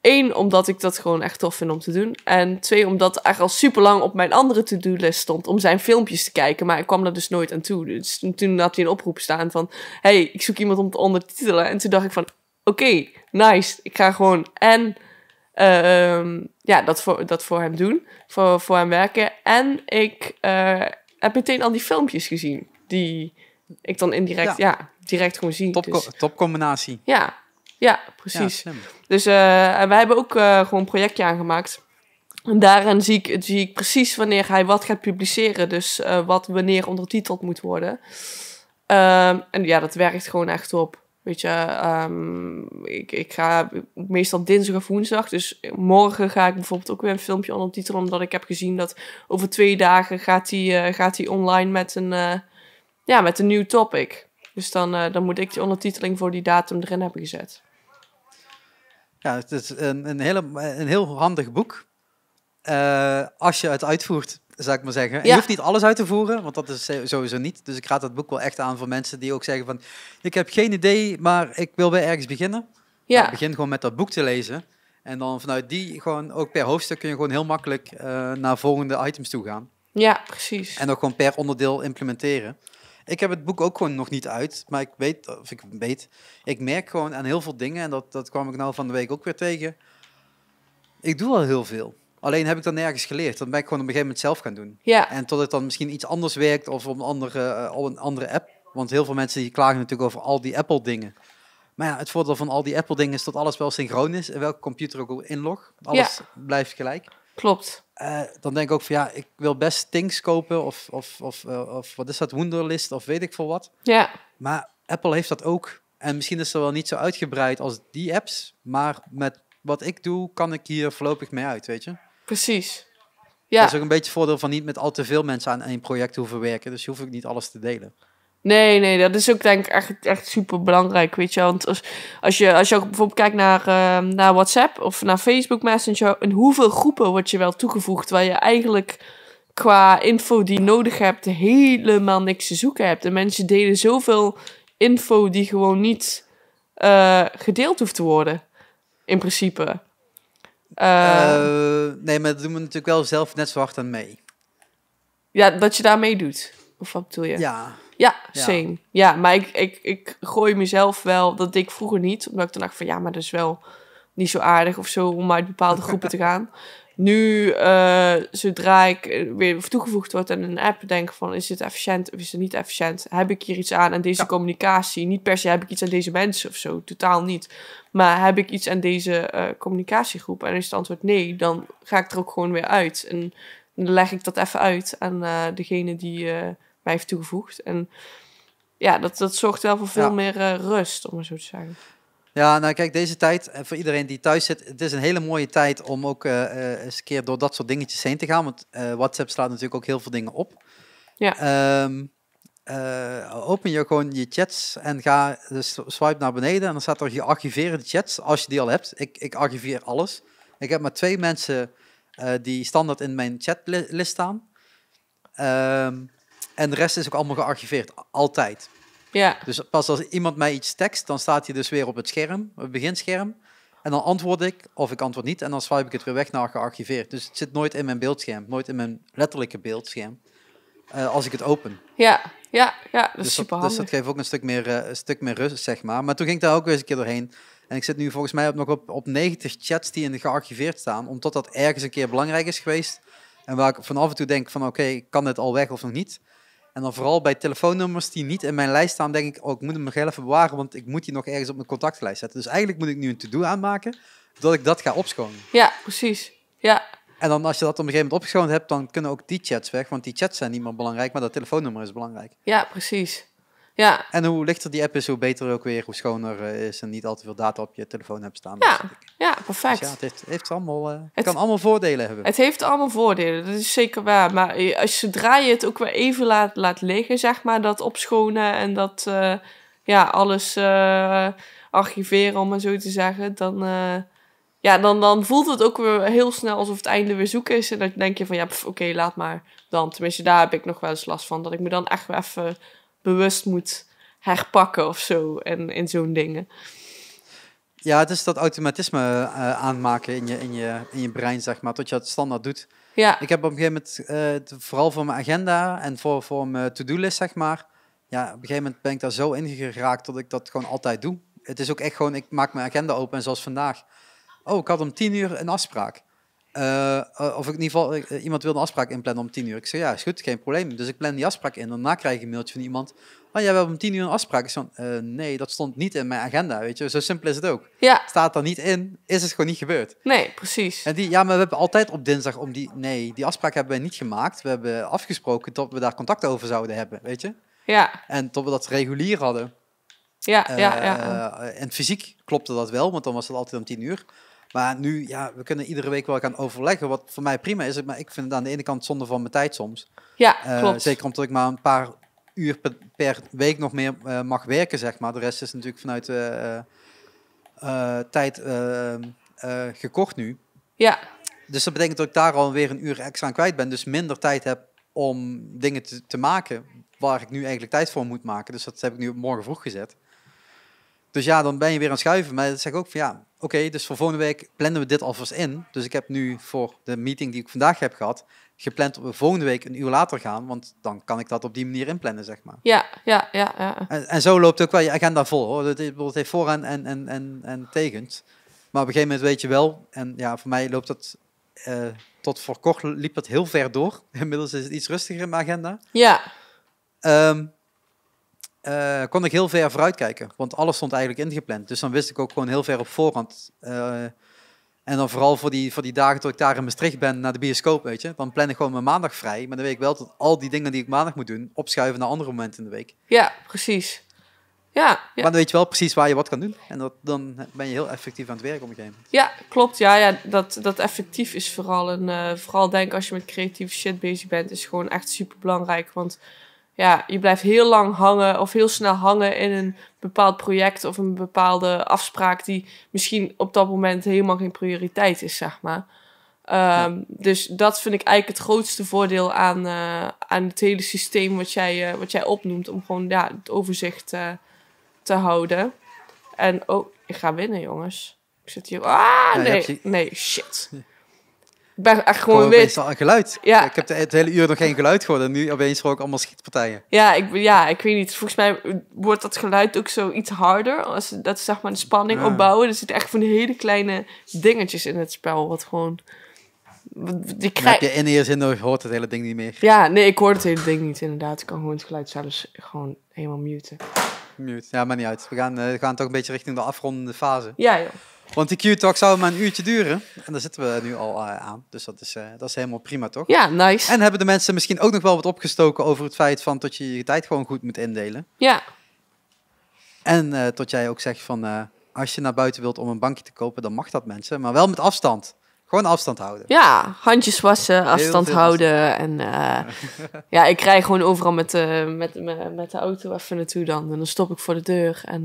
Eén, omdat ik dat gewoon echt tof vind om te doen. En twee, omdat eigenlijk al super lang op mijn andere to-do-list stond om zijn filmpjes te kijken. Maar ik kwam er dus nooit aan toe. Dus toen had hij een oproep staan van: hey, ik zoek iemand om te ondertitelen. En toen dacht ik van: oké, nice. Ik ga gewoon en eh, ehm, ja, dat voor, dat voor hem doen, voor, voor hem werken. En ik eh, heb meteen al die filmpjes gezien, die ik dan indirect, ja, direct gewoon zie. Top, dus. combinatie Ja, ja, precies. dus uh, wij hebben ook gewoon een projectje aangemaakt. En daarin zie ik, zie ik precies wanneer hij wat gaat publiceren. Dus wat wanneer ondertiteld moet worden. Ehm, en ja, dat werkt gewoon echt op. Weet je, ehm, ik, ik ga meestal dinsdag of woensdag. Dus morgen ga ik bijvoorbeeld ook weer een filmpje ondertitelen. Omdat ik heb gezien dat over twee dagen gaat hij uh, eh, gaat die online met een, uh, ja, met een nieuw topic. Dus dan, eh, dan moet ik die ondertiteling voor die datum erin hebben gezet. Ja, het is een, een, hele, een heel handig boek als je het uitvoert zou ik maar zeggen. Je hoeft niet alles uit te voeren, want dat is sowieso niet. Dus ik raad dat boek wel echt aan voor mensen die ook zeggen van... Ik heb geen idee, maar ik wil weer ergens beginnen. Ja. Nou, begin gewoon met dat boek te lezen. En dan vanuit die gewoon ook per hoofdstuk kun je gewoon heel makkelijk eh, naar volgende items toe gaan. Ja, precies. En ook gewoon per onderdeel implementeren. Ik heb het boek ook gewoon nog niet uit, maar ik weet, of ik weet, ik merk gewoon aan heel veel dingen, en dat, dat kwam ik nou van de week ook weer tegen. Ik doe al heel veel. Alleen heb ik dat nergens geleerd. Dat ben ik gewoon op een gegeven moment zelf gaan doen. Ja. En tot het dan misschien iets anders werkt of op een andere, eh, op een andere app. Want heel veel mensen die klagen natuurlijk over al die Apple-dingen. Maar ja, het voordeel van al die Apple-dingen is dat alles wel synchroon is. En welke computer ook inlog. Alles blijft gelijk. Klopt. Eh, dan denk ik ook van ja, ik wil best Things kopen of, of, of, eh, of wat is dat, Wunderlist of weet ik veel wat. Ja. Maar Apple heeft dat ook. En misschien is dat wel niet zo uitgebreid als die apps. Maar met wat ik doe, kan ik hier voorlopig mee uit, weet je. Precies. Ja. Dat is ook een beetje het voordeel van niet met al te veel mensen aan één project hoeven werken. Dus je hoeft ook niet alles te delen. Nee, nee, dat is ook denk ik echt, echt super belangrijk, weet je. Want als, als, je, als je ook bijvoorbeeld kijkt naar, ehm, naar WhatsApp of naar Facebook Messenger, in hoeveel groepen word je wel toegevoegd, waar je eigenlijk qua info die je nodig hebt helemaal niks te zoeken hebt. En mensen delen zoveel info die gewoon niet eh, gedeeld hoeft te worden, in principe. Eh, nee, maar dat doen we natuurlijk wel zelf net zo hard aan mee. Ja, dat je daar mee doet. Of wat bedoel je? Ja. Ja, same. Ja, maar ik, ik, ik gooi mezelf wel... Dat deed ik vroeger niet. Omdat ik dan dacht van... Ja, maar dat is wel niet zo aardig of zo... om uit bepaalde groepen te gaan. Nu, eh, zodra ik weer toegevoegd word aan een app... denk van, is dit efficiënt of is het niet efficiënt? Heb ik hier iets aan aan deze communicatie? Niet per se heb ik iets aan deze mensen of zo. Totaal niet. Maar heb ik iets aan deze uh, communicatiegroep? En is het antwoord nee, dan ga ik er ook gewoon weer uit. En dan leg ik dat even uit aan eh, degene die eh, mij heeft toegevoegd. En ja, dat, dat zorgt wel voor veel meer rust, om maar zo te zeggen. Ja, nou kijk, deze tijd, voor iedereen die thuis zit, het is een hele mooie tijd om ook eens een keer door dat soort dingetjes heen te gaan. Want WhatsApp slaat natuurlijk ook heel veel dingen op. Ja. Ehm, eh, open je gewoon je chats en ga dus swipe naar beneden en dan staat er gearchiveerde chats, als je die al hebt. Ik, ik archiveer alles. Ik heb maar twee mensen eh, die standaard in mijn chatlist staan. Ehm, en de rest is ook allemaal gearchiveerd, altijd. Ja. Dus pas als iemand mij iets tekst, dan staat hij dus weer op het scherm, het beginscherm. En dan antwoord ik, of ik antwoord niet, en dan swipe ik het weer weg naar gearchiveerd. Dus het zit nooit in mijn beeldscherm, nooit in mijn letterlijke beeldscherm. Eh, als ik het open. Ja, ja, ja. Dat dus, is super dus dat geeft ook een stuk, meer, eh, een stuk meer rust, zeg maar. Maar toen ging ik daar ook weer eens een keer doorheen. En ik zit nu volgens mij op, nog op, op 90 chats die in de gearchiveerd staan, omdat dat ergens een keer belangrijk is geweest. En waar ik van af en toe denk van oké, kan dit al weg of nog niet? En dan vooral bij telefoonnummers die niet in mijn lijst staan, denk ik, oh, ik moet hem nog even bewaren, want ik moet die nog ergens op mijn contactlijst zetten. Dus eigenlijk moet ik nu een to-do aanmaken, dat ik dat ga opschonen. Ja, precies. Ja, en dan als je dat op een gegeven moment opgeschoond hebt, dan kunnen ook die chats weg. Want die chats zijn niet meer belangrijk, maar dat telefoonnummer is belangrijk. Ja, precies. Ja. En hoe lichter die app is, hoe beter ook weer, hoe schoner eh, is en niet al te veel data op je telefoon hebt staan. Ja, ja perfect. Dus ja, het heeft, allemaal, eh, het kan allemaal voordelen hebben. Het heeft allemaal voordelen, dat is zeker waar. Maar eh, als, zodra je het ook weer even laat, laat liggen, zeg maar, dat opschonen en dat ja, alles archiveren, om maar zo te zeggen, dan ja, dan, dan voelt het ook weer heel snel alsof het einde weer zoek is. En dan denk je van, ja, oké, laat maar dan. Tenminste, daar heb ik nog wel eens last van. Dat ik me dan echt wel even bewust moet herpakken of zo. En in zo'n dingen. Ja, het is dat automatisme eh, aanmaken in je, in, je, in je brein, zeg maar. Tot je het standaard doet. Ja. Ik heb op een gegeven moment, eh, vooral voor mijn agenda en voor, voor mijn to-do-list, zeg maar. Ja, op een gegeven moment ben ik daar zo ingeraakt dat ik dat gewoon altijd doe. Het is ook echt gewoon, ik maak mijn agenda open zoals vandaag oh, ik had om tien uur een afspraak. Eh, eh, of ik in ieder geval, eh, iemand wilde een afspraak inplannen om tien uur. Ik zei, ja, is goed, geen probleem. Dus ik plan die afspraak in. Daarna krijg ik een mailtje van iemand. Oh, jij hebben om tien uur een afspraak. Ik zei, nee, dat stond niet in mijn agenda, weet je. Zo simpel is het ook. Ja. Staat er niet in, is het gewoon niet gebeurd. Nee, precies. En die, ja, maar we hebben altijd op dinsdag om die... Nee, die afspraak hebben we niet gemaakt. We hebben afgesproken dat we daar contact over zouden hebben, weet je. Ja. En tot we dat regulier hadden. Ja, ja, ja. en fysiek klopte dat wel, want dan was het altijd om tien uur. Maar nu, ja, we kunnen iedere week wel gaan overleggen, wat voor mij prima is. Maar ik vind het aan de ene kant zonde van mijn tijd soms. Ja, eh, klopt. zeker omdat ik maar een paar uur per, week nog meer eh, mag werken, zeg maar. De rest is natuurlijk vanuit uh, tijd gekocht nu. Ja. Dus dat betekent dat ik daar alweer een uur extra aan kwijt ben. Dus minder tijd heb om dingen te, te maken waar ik nu eigenlijk tijd voor moet maken. Dus dat heb ik nu morgen vroeg gezet. Dus ja, dan ben je weer aan het schuiven. Maar dat zeg ik ook van ja, oké, dus voor volgende week plannen we dit alvast in. Dus ik heb nu voor de meeting die ik vandaag heb gehad, gepland we volgende week een uur later gaan. Want dan kan ik dat op die manier inplannen, zeg maar. Ja, ja, ja. ja. En, en zo loopt ook wel je agenda vol. Hoor. Het heeft voor en, en, en, en, en tegens. Maar op een gegeven moment weet je wel. En ja, voor mij loopt dat... Eh, tot voor kort liep dat heel ver door. Inmiddels is het iets rustiger in mijn agenda. Ja. Ehm, eh, kon ik heel ver vooruit kijken. Want alles stond eigenlijk ingepland. Dus dan wist ik ook gewoon heel ver op voorhand. Eh, en dan vooral voor die, voor die dagen dat ik daar in Maastricht ben naar de bioscoop, weet je. Dan plan ik gewoon mijn maandag vrij. Maar dan weet ik wel dat al die dingen die ik maandag moet doen, opschuiven naar andere momenten in de week. Ja, precies. Ja, ja. Maar dan weet je wel precies waar je wat kan doen. En dat, dan ben je heel effectief aan het werk op een Ja, klopt. Ja, ja dat, dat effectief is vooral een... Eh, vooral denk als je met creatieve shit bezig bent, is gewoon echt super belangrijk. Want ja, je blijft heel lang hangen of heel snel hangen in een bepaald project of een bepaalde afspraak die misschien op dat moment helemaal geen prioriteit is, zeg maar. Ehm, dus dat vind ik eigenlijk het grootste voordeel aan, eh, aan het hele systeem wat jij, eh, wat jij opnoemt, om gewoon ja, het overzicht eh, te houden. En oh, ik ga winnen, jongens. Ik zit hier. Ah, nou, nee, nee, shit. ik ben echt gewoon wit. een geluid. Ja. Ik heb het hele uur nog geen geluid gehoord en nu opeens hoor ik allemaal schietpartijen. Ja ik, ja, ik weet niet. Volgens mij wordt dat geluid ook zo iets harder. Als, dat zeg maar de spanning opbouwen. Er zitten echt van hele kleine dingetjes in het spel. Wat gewoon... Die krijg... je in je zin hoort het hele ding niet meer? Ja, nee, ik hoor het hele ding niet inderdaad. Ik kan gewoon het geluid zelfs gewoon helemaal muten. Mute. Ja, maar niet uit. We gaan, uh, gaan toch een beetje richting de afrondende fase. Ja, joh. Want die Q-talk zou maar een uurtje duren. En daar zitten we nu al eh, aan. Dus dat is, eh, dat is helemaal prima, toch? Ja, nice. En hebben de mensen misschien ook nog wel wat opgestoken over het feit van dat je je tijd gewoon goed moet indelen. Ja. En uh, tot jij ook zegt van als je naar buiten wilt om een bankje te kopen, dan mag dat mensen. Maar wel met afstand. Gewoon afstand houden. Ja, handjes wassen, afstand houden. En ja, ik rij gewoon overal met, uh, met, met, met, de auto even naartoe dan. En dan stop ik voor de deur. En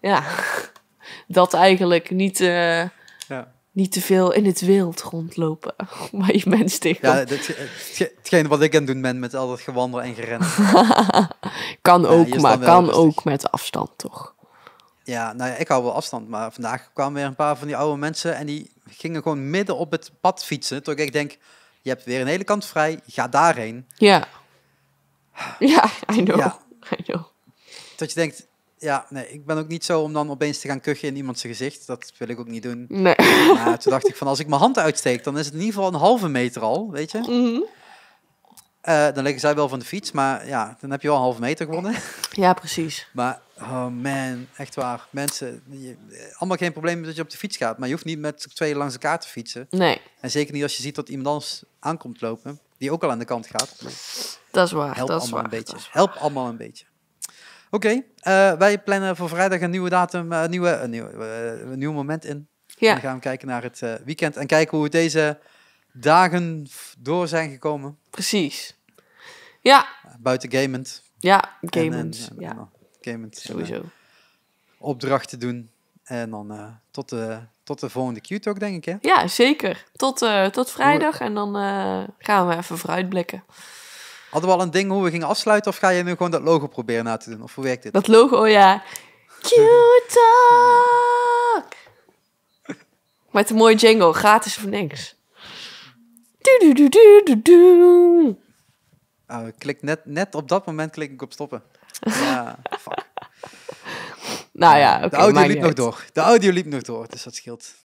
ja dat eigenlijk niet, eh, ja. niet te veel in het wild rondlopen. Maar je mensen tegenkomt. Ja, dit, eh, hetgeen wat ik aan doen ben met al dat gewandel en gerend. kan ook, maar kan ook met afstand, toch? Ja, nou ja, ik hou wel afstand. Maar vandaag kwamen weer een paar van die oude mensen en die gingen gewoon midden op het pad fietsen. Toen ik denk, je hebt weer een hele kant vrij, ga daarheen. Ja. Ja, I know. I know. Dat je denkt, ja, nee, ik ben ook niet zo om dan opeens te gaan kuchen in iemands gezicht. Dat wil ik ook niet doen. Nee. Maar toen dacht ik van, als ik mijn hand uitsteek, dan is het in ieder geval een halve meter al, weet je. Mhm. Eh, dan liggen zij wel van de fiets, maar ja, dan heb je wel een halve meter gewonnen. Ja, precies. Maar, oh man, echt waar. Mensen, je, allemaal geen probleem dat je op de fiets gaat, maar je hoeft niet met twee langs elkaar te fietsen. Nee. En zeker niet als je ziet dat iemand anders aankomt lopen, die ook al aan de kant gaat. Dat is waar, dat is waar, Een beetje. Help allemaal een beetje. Oké, eh, wij plannen voor vrijdag een nieuwe datum, eh, een nieuwe, een eh, nieuw, een nieuw moment in. Ja. En dan gaan we kijken naar het weekend en kijken hoe deze dagen door zijn gekomen. Precies. Ja. Buiten gamend. Ja, gamend. ja. En, nou, gamend. Sowieso. opdrachten doen. En dan tot, de, tot de volgende Q-talk, denk ik, hè? Ja, zeker. Tot, tot vrijdag en dan gaan we even vooruitblikken. Hadden we al een ding hoe we gingen afsluiten of ga je nu gewoon dat logo proberen na te doen? Of hoe werkt dit? Dat logo, oh ja. Cute talk. Met een mooie jingle, gratis of niks. Ah, klik net, net op dat moment klik ik op stoppen. Ja, fuck. nou ja, oké. de audio liep nog door. De audio liep nog door, dus dat scheelt.